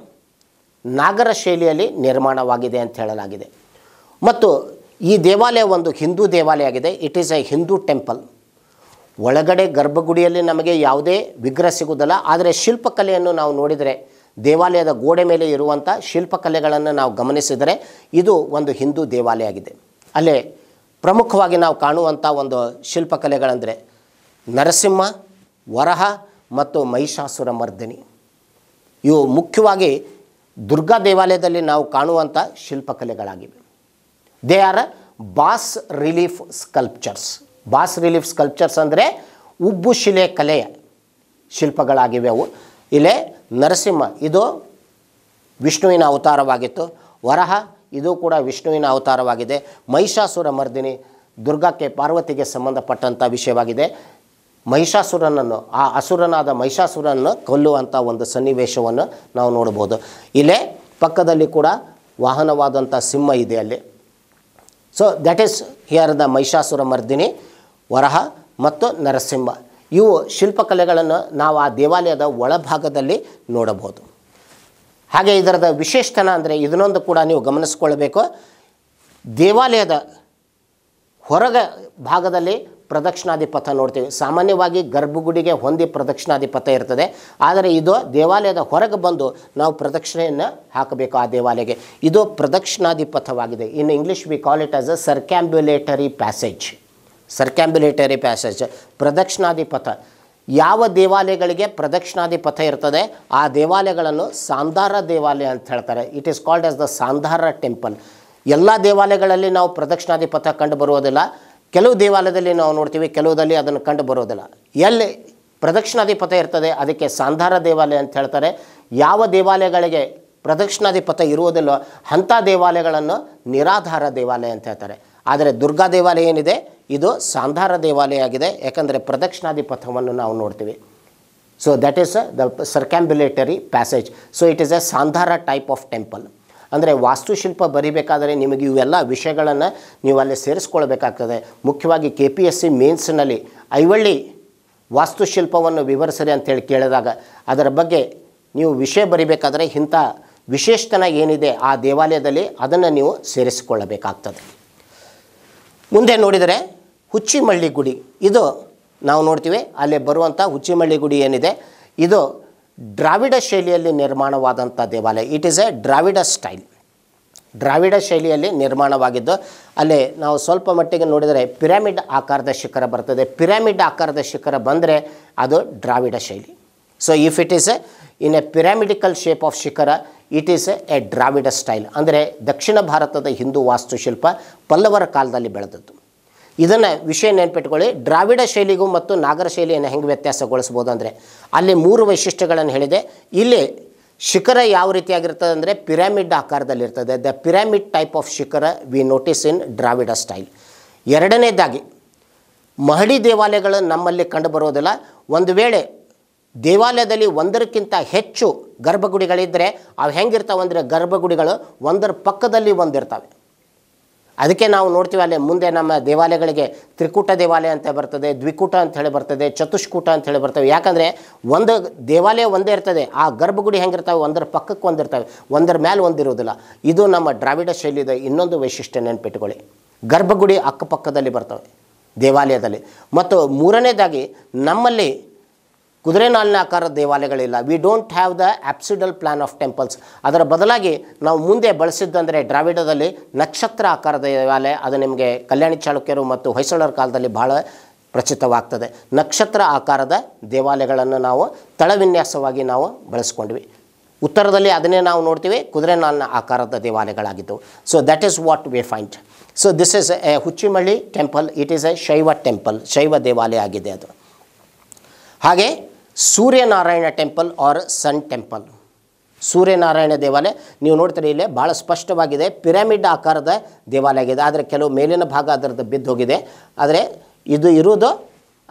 ನಾಗರ ಶೈಲಿಯಲ್ಲಿ ನಿರ್ಮಾಣವಾಗಿದೆ ಅಂತ ಹೇಳಲಾಗಿದೆ ಮತ್ತು ಈ ದೇವಾಲಯ ಒಂದು ಹಿಂದೂ ದೇವಾಲಯ ಆಗಿದೆ it is a Hindu temple ಒಳಗಡೆ ಗರ್ಭಗುಡಿಯಲ್ಲಿ ನಮಗೆ ಯಾವುದೇ ವಿಗ್ರಹ ಸಿಗುವುದಲ್ಲ ಆದರೆ ಶಿಲ್ಪಕಲೆಯನ್ನು ನಾವು ನೋಡಿದರೆ ದೇವಾಲಯದ ಗೋಡೆ ಮೇಲೆ ಇರುವಂಥ ಶಿಲ್ಪಕಲೆಗಳನ್ನು ನಾವು ಗಮನಿಸಿದರೆ ಇದು ಒಂದು ಹಿಂದೂ ದೇವಾಲಯ ಆಗಿದೆ ಅಲ್ಲೇ ಪ್ರಮುಖವಾಗಿ ನಾವು ಕಾಣುವಂಥ ಒಂದು ಶಿಲ್ಪಕಲೆಗಳಂದರೆ ನರಸಿಂಹ ವರಹ ಮತ್ತು ಮಹಿಷಾಸುರ ಮರ್ದಿನಿ ಇವು ಮುಖ್ಯವಾಗಿ ದುರ್ಗಾ ದೇವಾಲಯದಲ್ಲಿ ನಾವು ಕಾಣುವಂಥ ಶಿಲ್ಪಕಲೆಗಳಾಗಿವೆ they are bas relief sculptures bas relief sculptures ಅಂದರೆ ಉಬ್ಬು ಶಿಲೆ ಕಲೆಯ ಶಿಲ್ಪಗಳಾಗಿವೆ ಅವು ಇಲ್ಲೇ ನರಸಿಂಹ ಇದು ವಿಷ್ಣುವಿನ ಅವತಾರವಾಗಿತ್ತು ವರಹ ಇದು ಕೂಡ ವಿಷ್ಣುವಿನ ಅವತಾರವಾಗಿದೆ ಮಹಿಷಾಸುರ ಮರ್ದಿನಿ ದುರ್ಗಕ್ಕೆ ಪಾರ್ವತಿಗೆ ಸಂಬಂಧಪಟ್ಟಂಥ ವಿಷಯವಾಗಿದೆ ಮಹಿಷಾಸುರನನ್ನು ಆ ಅಸುರನಾದ ಮಹಿಷಾಸುರನನ್ನು ಕೊಲ್ಲುವಂಥ ಒಂದು ಸನ್ನಿವೇಶವನ್ನು ನಾವು ನೋಡ್ಬೋದು ಇಲ್ಲೇ ಪಕ್ಕದಲ್ಲಿ ಕೂಡ ವಾಹನವಾದಂಥ ಸಿಂಹ ಇದೆ ಅಲ್ಲಿ so that is here the Mahishasura Mardini Varaha ಮತ್ತು ನರಸಿಂಹ ಇವು ಶಿಲ್ಪಕಲೆಗಳನ್ನು ನಾವು ಆ ದೇವಾಲಯದ ಒಳಭಾಗದಲ್ಲಿ ನೋಡಬಹುದು ಹಾಗೆ ಇದರದ ವಿಶೇಷತನ ಅಂದರೆ ಇದನ್ನೊಂದು ಕೂಡ ನೀವು ಗಮನಿಸ್ಕೊಳ್ಬೇಕು ದೇವಾಲಯದ ಹೊರಗ ಭಾಗದಲ್ಲಿ ಪ್ರದಕ್ಷಿಣಾಧಿಪಥ ನೋಡ್ತೀವಿ ಸಾಮಾನ್ಯವಾಗಿ ಗರ್ಭಗುಡಿಗೆ ಹೊಂದಿ ಪ್ರದಕ್ಷಿಣಾಧಿಪಥ ಇರ್ತದೆ ಆದರೆ ಇದು ದೇವಾಲಯದ ಹೊರಗೆ ಬಂದು ನಾವು ಪ್ರದಕ್ಷಿಣೆಯನ್ನು ಹಾಕಬೇಕು ಆ ದೇವಾಲಯಕ್ಕೆ ಇದು ಪ್ರದಕ್ಷಿಣಾಧಿಪಥವಾಗಿದೆ ಇನ್ನು English we call it as a circumambulatory passage circumambulatory passage ಪ್ರದಕ್ಷಿಣಾಧಿಪಥ ಯಾವ ದೇವಾಲಯಗಳಿಗೆ ಪ್ರದಕ್ಷಿಣಾದಿ ಪಥ ಇರ್ತದೆ ಆ ದೇವಾಲಯಗಳನ್ನು ಸಾಂಧಾರ ದೇವಾಲಯ ಅಂತ ಹೇಳ್ತಾರೆ it is called as the Sandhara temple ಎಲ್ಲ ದೇವಾಲಯಗಳಲ್ಲಿ ನಾವು ಪ್ರದಕ್ಷಿಣಾದಿ ಪಥ ಕಂಡು ಬರುವುದಿಲ್ಲ ಕೆಲವು ದೇವಾಲಯದಲ್ಲಿ ನಾವು ನೋಡ್ತೀವಿ ಕೆಲವುದಲ್ಲಿ ಅದನ್ನು ಕಂಡು ಬರೋದಿಲ್ಲ ಎಲ್ಲಿ ಪ್ರದಕ್ಷಿಣಾದಿ ಪಥ ಇರ್ತದೆ ಅದಕ್ಕೆ ಸಾಂಧಾರ ದೇವಾಲಯ ಅಂತ ಹೇಳ್ತಾರೆ ಯಾವ ದೇವಾಲಯಗಳಿಗೆ ಪ್ರದಕ್ಷಿಣಾದಿ ಪಥ ಇರುವುದಿಲ್ಲ ಅಂಥ ದೇವಾಲಯಗಳನ್ನು ನಿರಾಧಾರ ದೇವಾಲಯ ಅಂತ ಹೇಳ್ತಾರೆ ಆದರೆ ದುರ್ಗಾ ದೇವಾಲಯ ಏನಿದೆ ಇದು ಸಾಂಧಾರ ದೇವಾಲಯ ಆಗಿದೆ ಯಾಕಂದರೆ ಪ್ರದಕ್ಷಿಣಾದಿ ಪಥವನ್ನು ನಾವು ನೋಡ್ತೀವಿ so that is the circumambulatory passage so it is a Sandhara type of temple ಅಂದರೆ ವಾಸ್ತುಶಿಲ್ಪ ಬರಿಬೇಕಾದರೆ ನಿಮಗೆ ಇವೆಲ್ಲ ವಿಷಯಗಳನ್ನು ನೀವು ಅಲ್ಲಿ ಸೇರಿಸ್ಕೊಳ್ಬೇಕಾಗ್ತದೆ ಮುಖ್ಯವಾಗಿ ಕೆ ಪಿ ಎಸ್ ಸಿ ಮೇನ್ಸ್ನಲ್ಲಿ ಐವಳ್ಳಿ ವಾಸ್ತುಶಿಲ್ಪವನ್ನು ವಿವರಿಸರಿ ಅಂತೇಳಿ ಕೇಳಿದಾಗ ಅದರ ಬಗ್ಗೆ ನೀವು ವಿಷಯ ಬರಿಬೇಕಾದರೆ ಇಂಥ ವಿಶೇಷತನ ಏನಿದೆ ಆ ದೇವಾಲಯದಲ್ಲಿ ಅದನ್ನು ನೀವು ಸೇರಿಸಿಕೊಳ್ಳಬೇಕಾಗ್ತದೆ ಮುಂದೆ ನೋಡಿದರೆ ಹುಚ್ಚಿಮಳ್ಳಿ ಗುಡಿ ಇದು ನಾವು ನೋಡ್ತೀವಿ ಅಲ್ಲಿ ಬರುವಂಥ ಹುಚ್ಚಿಮಳ್ಳಿ ಗುಡಿ ಏನಿದೆ ಇದು ದ್ರಾವಿಡ ಶೈಲಿಯಲ್ಲಿ ನಿರ್ಮಾಣವಾದಂಥ ದೇವಾಲಯ it is a Dravida style ದ್ರಾವಿಡ ಶೈಲಿಯಲ್ಲಿ ನಿರ್ಮಾಣವಾಗಿದ್ದು ಅಲ್ಲಿ ನಾವು ಸ್ವಲ್ಪ ಮಟ್ಟಿಗೆ ನೋಡಿದರೆ ಪಿರಾಮಿಡ್ ಆಕಾರದ ಶಿಖರ ಬರ್ತದೆ ಪಿರಾಮಿಡ್ ಆಕಾರದ ಶಿಖರ ಬಂದರೆ ಅದು ದ್ರಾವಿಡ ಶೈಲಿ so if it is a in a pyramidical shape of shikhara it is a Dravida style ಅಂದರೆ ದಕ್ಷಿಣ ಭಾರತದ ಹಿಂದೂ ವಾಸ್ತುಶಿಲ್ಪ ಪಲ್ಲವರ ಕಾಲದಲ್ಲಿ ಬೆಳೆದದ್ದು ಇದನ್ನು ವಿಷಯ ನೆನ್ಪಿಟ್ಕೊಳ್ಳಿ ದ್ರಾವಿಡ ಶೈಲಿಗೂ ಮತ್ತು ನಾಗರ ಶೈಲಿಯನ್ನು ಹೆಂಗೆ ವ್ಯತ್ಯಾಸಗೊಳಿಸ್ಬೋದು ಅಂದರೆ ಅಲ್ಲಿ ಮೂರು ವೈಶಿಷ್ಟ್ಯಗಳನ್ನು ಹೇಳಿದೆ ಇಲ್ಲಿ ಶಿಖರ ಯಾವ ರೀತಿಯಾಗಿರ್ತದೆ ಅಂದರೆ ಪಿರಾಮಿಡ್ ಆಕಾರದಲ್ಲಿರ್ತದೆ the pyramid type of shikhara we notice in Dravida style ಎರಡನೇದಾಗಿ ಮಹಡಿ ದೇವಾಲಯಗಳು ನಮ್ಮಲ್ಲಿ ಕಂಡುಬರೋದಿಲ್ಲ ಒಂದು ವೇಳೆ ದೇವಾಲಯದಲ್ಲಿ ಒಂದರಕ್ಕಿಂತ ಹೆಚ್ಚು ಗರ್ಭಗುಡಿಗಳಿದ್ದರೆ ಅವು ಹೆಂಗಿರ್ತಾವೆ ಅಂದರೆ ಗರ್ಭಗುಡಿಗಳು ಒಂದರ ಪಕ್ಕದಲ್ಲಿ ಒಂದಿರ್ತವೆ ಅದಕ್ಕೆ ನಾವು ನೋಡ್ತೀವಿ ಅಲ್ಲೇ ಮುಂದೆ ನಮ್ಮ ದೇವಾಲಯಗಳಿಗೆ ತ್ರಿಕೂಟ ದೇವಾಲಯ ಅಂತ ಬರ್ತದೆ ದ್ವಿಕೂಟ ಅಂತ ಹೇಳಿ ಬರ್ತದೆ ಚತುಷ್ಕೂಟ ಅಂತ ಹೇಳಿ ಬರ್ತವೆ ಯಾಕಂದರೆ ಒಂದು ದೇವಾಲಯ ಒಂದೇ ಇರ್ತದೆ ಆ ಗರ್ಭಗುಡಿ ಹೆಂಗಿರ್ತವೆ ಒಂದರ ಪಕ್ಕಕ್ಕೆ ಒಂದಿರ್ತವೆ ಒಂದರ ಮೇಲೆ ಒಂದಿರೋದಿಲ್ಲ ಇದು ನಮ್ಮ ದ್ರಾವಿಡ ಶೈಲಿಯದ ಇನ್ನೊಂದು ವೈಶಿಷ್ಟ್ಯ ನೆನ್ಪಿಟ್ಕೊಳ್ಳಿ ಗರ್ಭಗುಡಿ ಅಕ್ಕಪಕ್ಕದಲ್ಲಿ ಬರ್ತವೆ ದೇವಾಲಯದಲ್ಲಿ ಮತ್ತು ಮೂರನೇದಾಗಿ ನಮ್ಮಲ್ಲಿ ಕುದುರೆ ಆಕಾರದ ದೇವಾಲಯಗಳಿಲ್ಲ we don't have the apsidal plan of temples ಅದರ ಬದಲಾಗಿ ನಾವು ಮುಂದೆ ಬಳಸಿದ್ದಂದರೆ ದ್ರಾವಿಡದಲ್ಲಿ ನಕ್ಷತ್ರ ಆಕಾರದ ದೇವಾಲಯ ಅದು ನಿಮಗೆ ಕಲ್ಯಾಣಿ ಚಾಳುಕ್ಯರು ಮತ್ತು ಹೊಯ್ಸಳರ ಕಾಲದಲ್ಲಿ ಭಾಳ ಪ್ರಚಿತವಾಗ್ತದೆ ನಕ್ಷತ್ರ ಆಕಾರದ ದೇವಾಲಯಗಳನ್ನು ನಾವು ತಳವಿನ್ಯಾಸವಾಗಿ ನಾವು ಬಳಸ್ಕೊಂಡ್ವಿ ಉತ್ತರದಲ್ಲಿ ಅದನ್ನೇ ನಾವು ನೋಡ್ತೀವಿ ಕುದುರೆ ನಾಲ್ನ ಆಕಾರದ ದೇವಾಲಯಗಳಾಗಿದ್ದವು so that is what we find so this is a Huchimalli temple it is a Shaiva temple ಶೈವ ದೇವಾಲಯ ಆಗಿದೆ ಅದು ಹಾಗೆ Suryanarayana temple or sun temple Suryanarayana ದೇವಾಲಯ ನೀವು ನೋಡ್ತೀರಿ ಇಲ್ಲೇ ಭಾಳ ಸ್ಪಷ್ಟವಾಗಿದೆ ಪಿರಾಮಿಡ್ ಆಕಾರದ ದೇವಾಲಯ ಆಗಿದೆ ಆದರೆ ಕೆಲವು ಮೇಲಿನ ಭಾಗ ಅದರದ್ದು ಬಿದ್ದು ಹೋಗಿದೆ ಆದರೆ ಇದು ಇರುವುದು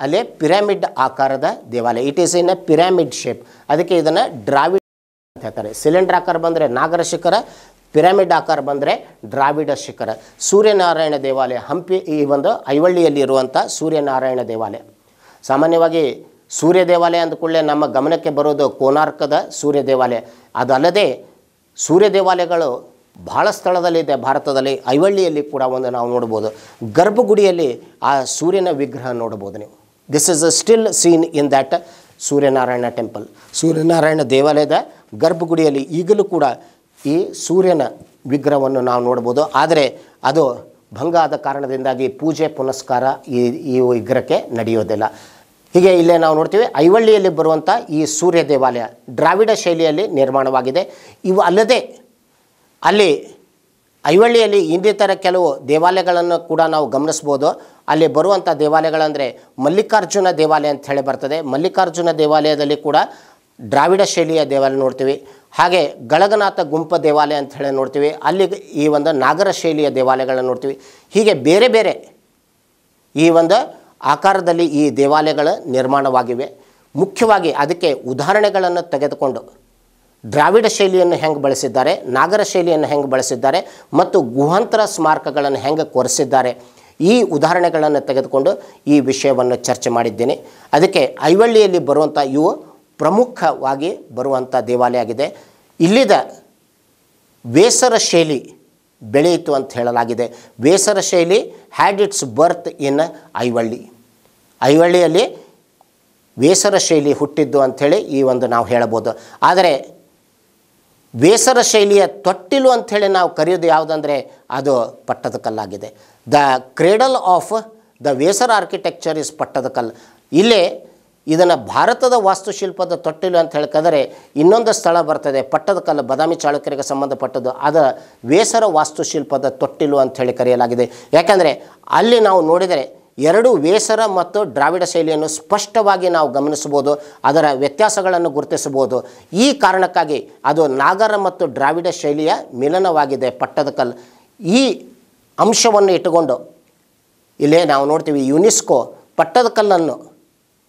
ಅಲ್ಲೇ ಪಿರಾಮಿಡ್ ಆಕಾರದ ದೇವಾಲಯ it is in a pyramid shape ಅದಕ್ಕೆ ಇದನ್ನು ಡ್ರಾವಿಡ್ ಅಂತ ಹೇಳ್ತಾರೆ ಸಿಲಿಂಡರ್ ಆಕಾರ ಬಂದರೆ ನಾಗರ ಶಿಖರ ಪಿರಾಮಿಡ್ ಆಕಾರ ಬಂದರೆ ದ್ರಾವಿಡ ಶಿಖರ ಸೂರ್ಯನಾರಾಯಣ ದೇವಾಲಯ ಹಂಪಿ ಈ ಒಂದು ಐವಳ್ಳಿಯಲ್ಲಿ ಇರುವಂಥ ಸೂರ್ಯನಾರಾಯಣ ದೇವಾಲಯ ಸಾಮಾನ್ಯವಾಗಿ ಸೂರ್ಯ ದೇವಾಲಯ ಕೂಡಲೇ ನಮ್ಮ ಗಮನಕ್ಕೆ ಬರೋದು ಕೋನಾರ್ಕದ ಸೂರ್ಯ ದೇವಾಲಯ ಅದಲ್ಲದೆ ಸೂರ್ಯ ದೇವಾಲಯಗಳು ಭಾಳ ಸ್ಥಳದಲ್ಲಿದೆ ಭಾರತದಲ್ಲಿ ಐವಳ್ಳಿಯಲ್ಲಿ ಕೂಡ ಒಂದು ನಾವು ನೋಡ್ಬೋದು ಗರ್ಭಗುಡಿಯಲ್ಲಿ ಆ ಸೂರ್ಯನ ವಿಗ್ರಹ ನೋಡ್ಬೋದು ನೀವು this is a still seen in that Suryanarayana temple Suryanarayana ದೇವಾಲಯದ ಗರ್ಭಗುಡಿಯಲ್ಲಿ ಈಗಲೂ ಕೂಡ ಈ ಸೂರ್ಯನ ವಿಗ್ರಹವನ್ನು ನಾವು ನೋಡ್ಬೋದು ಆದರೆ ಅದು ಭಂಗ ಆದ ಕಾರಣದಿಂದಾಗಿ ಪೂಜೆ ಪುನಸ್ಕಾರ ಈ ಈ ವಿಗ್ರಹಕ್ಕೆ ನಡೆಯೋದಿಲ್ಲ ಹೀಗೆ ಇಲ್ಲೇ ನಾವು ನೋಡ್ತೀವಿ ಐವಳ್ಳಿಯಲ್ಲಿ ಬರುವಂಥ ಈ ಸೂರ್ಯ ದೇವಾಲಯ ದ್ರಾವಿಡ ಶೈಲಿಯಲ್ಲಿ ನಿರ್ಮಾಣವಾಗಿದೆ ಇವು ಅಲ್ಲದೆ ಅಲ್ಲಿ ಐವಳ್ಳಿಯಲ್ಲಿ ಇನ್ನಿತರ ಕೆಲವು ದೇವಾಲಯಗಳನ್ನು ಕೂಡ ನಾವು ಗಮನಿಸ್ಬೋದು ಅಲ್ಲಿ ಬರುವಂಥ ದೇವಾಲಯಗಳಂದರೆ ಮಲ್ಲಿಕಾರ್ಜುನ ದೇವಾಲಯ ಅಂತ ಹೇಳಿ ಬರ್ತದೆ ಮಲ್ಲಿಕಾರ್ಜುನ ದೇವಾಲಯದಲ್ಲಿ ಕೂಡ ದ್ರಾವಿಡ ಶೈಲಿಯ ದೇವಾಲಯ ನೋಡ್ತೀವಿ ಹಾಗೆ ಗಳಗನಾಥ ಗುಂಪ ದೇವಾಲಯ ಅಂತ ಹೇಳಿ ನೋಡ್ತೀವಿ ಅಲ್ಲಿ ಈ ಒಂದು ನಾಗರ ಶೈಲಿಯ ದೇವಾಲಯಗಳನ್ನು ನೋಡ್ತೀವಿ ಹೀಗೆ ಬೇರೆ ಬೇರೆ ಈ ಒಂದು ಆಕಾರದಲ್ಲಿ ಈ ದೇವಾಲಯಗಳ ನಿರ್ಮಾಣವಾಗಿವೆ ಮುಖ್ಯವಾಗಿ ಅದಕ್ಕೆ ಉದಾಹರಣೆಗಳನ್ನು ತೆಗೆದುಕೊಂಡು ದ್ರಾವಿಡ ಶೈಲಿಯನ್ನು ಹೆಂಗೆ ಬಳಸಿದ್ದಾರೆ ನಾಗರ ಶೈಲಿಯನ್ನು ಹೆಂಗೆ ಬಳಸಿದ್ದಾರೆ ಮತ್ತು ಗುಹಾಂತರ ಸ್ಮಾರಕಗಳನ್ನು ಹೆಂಗೆ ಕೊರೆಸಿದ್ದಾರೆ ಈ ಉದಾಹರಣೆಗಳನ್ನು ತೆಗೆದುಕೊಂಡು ಈ ವಿಷಯವನ್ನು ಚರ್ಚೆ ಮಾಡಿದ್ದೇನೆ ಅದಕ್ಕೆ ಐವಳ್ಳಿಯಲ್ಲಿ ಬರುವಂಥ ಇವು ಪ್ರಮುಖವಾಗಿ ಬರುವಂಥ ದೇವಾಲಯ ಆಗಿದೆ ಇಲ್ಲಿದ ಬೇಸರ ಶೈಲಿ ಬೆಳೆಯಿತು ಅಂತ ಹೇಳಲಾಗಿದೆ ಬೇಸರ ಶೈಲಿ had its birth in Aihole ಐವಳ್ಳಿಯಲ್ಲಿ ಬೇಸರ ಶೈಲಿ ಹುಟ್ಟಿದ್ದು ಅಂಥೇಳಿ ಈ ಒಂದು ನಾವು ಹೇಳಬೋದು ಆದರೆ ಬೇಸರ ಶೈಲಿಯ ತೊಟ್ಟಿಲು ಅಂಥೇಳಿ ನಾವು ಕರೆಯೋದು ಯಾವುದಂದರೆ ಅದು ಪಟ್ಟದಕಲ್ಲಾಗಿದೆ the cradle of the Vesara architecture is Pattadakal ಇಲ್ಲಿ ಇದನ್ನು ಭಾರತದ ವಾಸ್ತುಶಿಲ್ಪದ ತೊಟ್ಟಿಲು ಅಂತ ಹೇಳ್ಕಂದರೆ ಇನ್ನೊಂದು ಸ್ಥಳ ಬರ್ತದೆ ಪಟ್ಟದಕಲ್ಲು ಬದಾಮಿ ಚಾಳುಕ್ಯರಿಗೆ ಸಂಬಂಧಪಟ್ಟದ್ದು ಅದು ವೇಸರ ವಾಸ್ತುಶಿಲ್ಪದ ತೊಟ್ಟಿಲು ಅಂತ ಹೇಳಿ ಕರೆಯಲಾಗಿದೆ ಯಾಕೆಂದರೆ ಅಲ್ಲಿ ನಾವು ನೋಡಿದರೆ ಎರಡು ವೇಸರ ಮತ್ತು ದ್ರಾವಿಡ ಶೈಲಿಯನ್ನು ಸ್ಪಷ್ಟವಾಗಿ ನಾವು ಗಮನಿಸಬಹುದು ಅದರ ವ್ಯತ್ಯಾಸಗಳನ್ನು ಗುರುತಿಸಬಹುದು ಈ ಕಾರಣಕ್ಕಾಗಿ ಅದು ನಾಗರ ಮತ್ತು ದ್ರಾವಿಡ ಶೈಲಿಯ ಮಿಲನವಾಗಿದೆ ಪಟ್ಟದಕಲ್ ಈ ಅಂಶವನ್ನು ಇಟ್ಟುಕೊಂಡು ಇಲ್ಲೇ ನಾವು ನೋಡ್ತೀವಿ ಯುನೆಸ್ಕೋ ಪಟ್ಟದಕಲ್ಲನ್ನು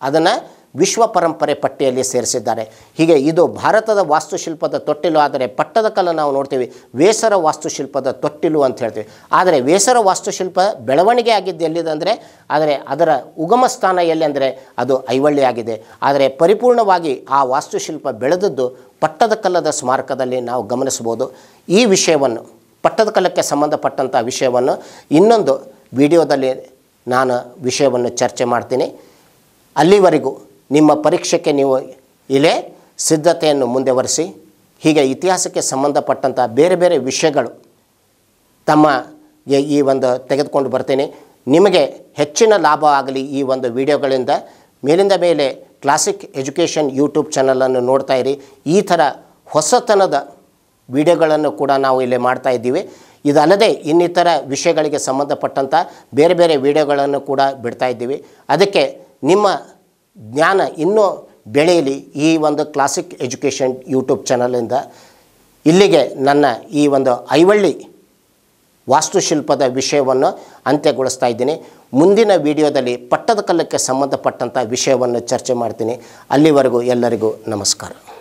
ಅದನ್ನು ವಿಶ್ವ ಪರಂಪರೆ ಪಟ್ಟಿಯಲ್ಲಿ ಸೇರಿಸಿದ್ದಾರೆ ಹೀಗೆ ಇದು ಭಾರತದ ವಾಸ್ತುಶಿಲ್ಪದ ತೊಟ್ಟಿಲು ಆದರೆ ಪಟ್ಟದಕಲ್ಲ ನಾವು ನೋಡ್ತೀವಿ ವೇಸರ ವಾಸ್ತುಶಿಲ್ಪದ ತೊಟ್ಟಿಲು ಅಂತ ಹೇಳ್ತೀವಿ ಆದರೆ ವೇಸರ ವಾಸ್ತುಶಿಲ್ಪ ಬೆಳವಣಿಗೆ ಆಗಿದ್ದು ಎಲ್ಲಿದೆ ಆದರೆ ಅದರ ಉಗಮ ಸ್ಥಾನ ಎಲ್ಲಿ ಅಂದರೆ ಅದು ಐವಳ್ಳಿ ಆಗಿದೆ ಆದರೆ ಪರಿಪೂರ್ಣವಾಗಿ ಆ ವಾಸ್ತುಶಿಲ್ಪ ಬೆಳೆದದ್ದು ಪಟ್ಟದಕಲ್ಲದ ಸ್ಮಾರಕದಲ್ಲಿ ನಾವು ಗಮನಿಸ್ಬೋದು ಈ ವಿಷಯವನ್ನು ಪಟ್ಟದಕಲ್ಲಕ್ಕೆ ಸಂಬಂಧಪಟ್ಟಂಥ ವಿಷಯವನ್ನು ಇನ್ನೊಂದು ವಿಡಿಯೋದಲ್ಲಿ ನಾನು ವಿಷಯವನ್ನು ಚರ್ಚೆ ಮಾಡ್ತೀನಿ ಅಲ್ಲಿವರೆಗೂ ನಿಮ್ಮ ಪರೀಕ್ಷೆಗೆ ನೀವು ಇಲ್ಲೇ ಸಿದ್ಧತೆಯನ್ನು ಮುಂದುವರಿಸಿ ಹೀಗೆ ಇತಿಹಾಸಕ್ಕೆ ಸಂಬಂಧಪಟ್ಟಂಥ ಬೇರೆ ಬೇರೆ ವಿಷಯಗಳು ತಮ್ಮ ಈ ಒಂದು ತೆಗೆದುಕೊಂಡು ಬರ್ತೇನೆ ನಿಮಗೆ ಹೆಚ್ಚಿನ ಲಾಭ ಆಗಲಿ ಈ ಒಂದು ವಿಡಿಯೋಗಳಿಂದ ಮೇಲಿಂದ ಮೇಲೆ ಕ್ಲಾಸಿಕ್ ಎಜುಕೇಷನ್ ಯೂಟ್ಯೂಬ್ ಚಾನಲನ್ನು ನೋಡ್ತಾ ಇರಿ ಈ ಥರ ಹೊಸತನದ ವಿಡಿಯೋಗಳನ್ನು ಕೂಡ ನಾವು ಇಲ್ಲಿ ಮಾಡ್ತಾ ಇದ್ದೀವಿ ಇದಲ್ಲದೆ ಇನ್ನಿತರ ವಿಷಯಗಳಿಗೆ ಸಂಬಂಧಪಟ್ಟಂಥ ಬೇರೆ ಬೇರೆ ವಿಡಿಯೋಗಳನ್ನು ಕೂಡ ಬಿಡ್ತಾ ಇದ್ದೀವಿ ಅದಕ್ಕೆ ನಿಮ್ಮ ಜ್ಞಾನ ಇನ್ನೂ ಬೆಳೆಯಲಿ ಈ ಒಂದು ಕ್ಲಾಸಿಕ್ ಎಜುಕೇಷನ್ ಯೂಟ್ಯೂಬ್ ಚಾನಲಿಂದ ಇಲ್ಲಿಗೆ ನನ್ನ ಈ ಒಂದು ಐವಳ್ಳಿ ವಾಸ್ತುಶಿಲ್ಪದ ವಿಷಯವನ್ನು ಅಂತ್ಯಗೊಳಿಸ್ತಾ ಇದ್ದೀನಿ ಮುಂದಿನ ವಿಡಿಯೋದಲ್ಲಿ ಪಟ್ಟದ ಕಲ್ಲಕ್ಕೆ ಸಂಬಂಧಪಟ್ಟಂಥ ವಿಷಯವನ್ನು ಚರ್ಚೆ ಮಾಡ್ತೀನಿ ಅಲ್ಲಿವರೆಗೂ ಎಲ್ಲರಿಗೂ ನಮಸ್ಕಾರ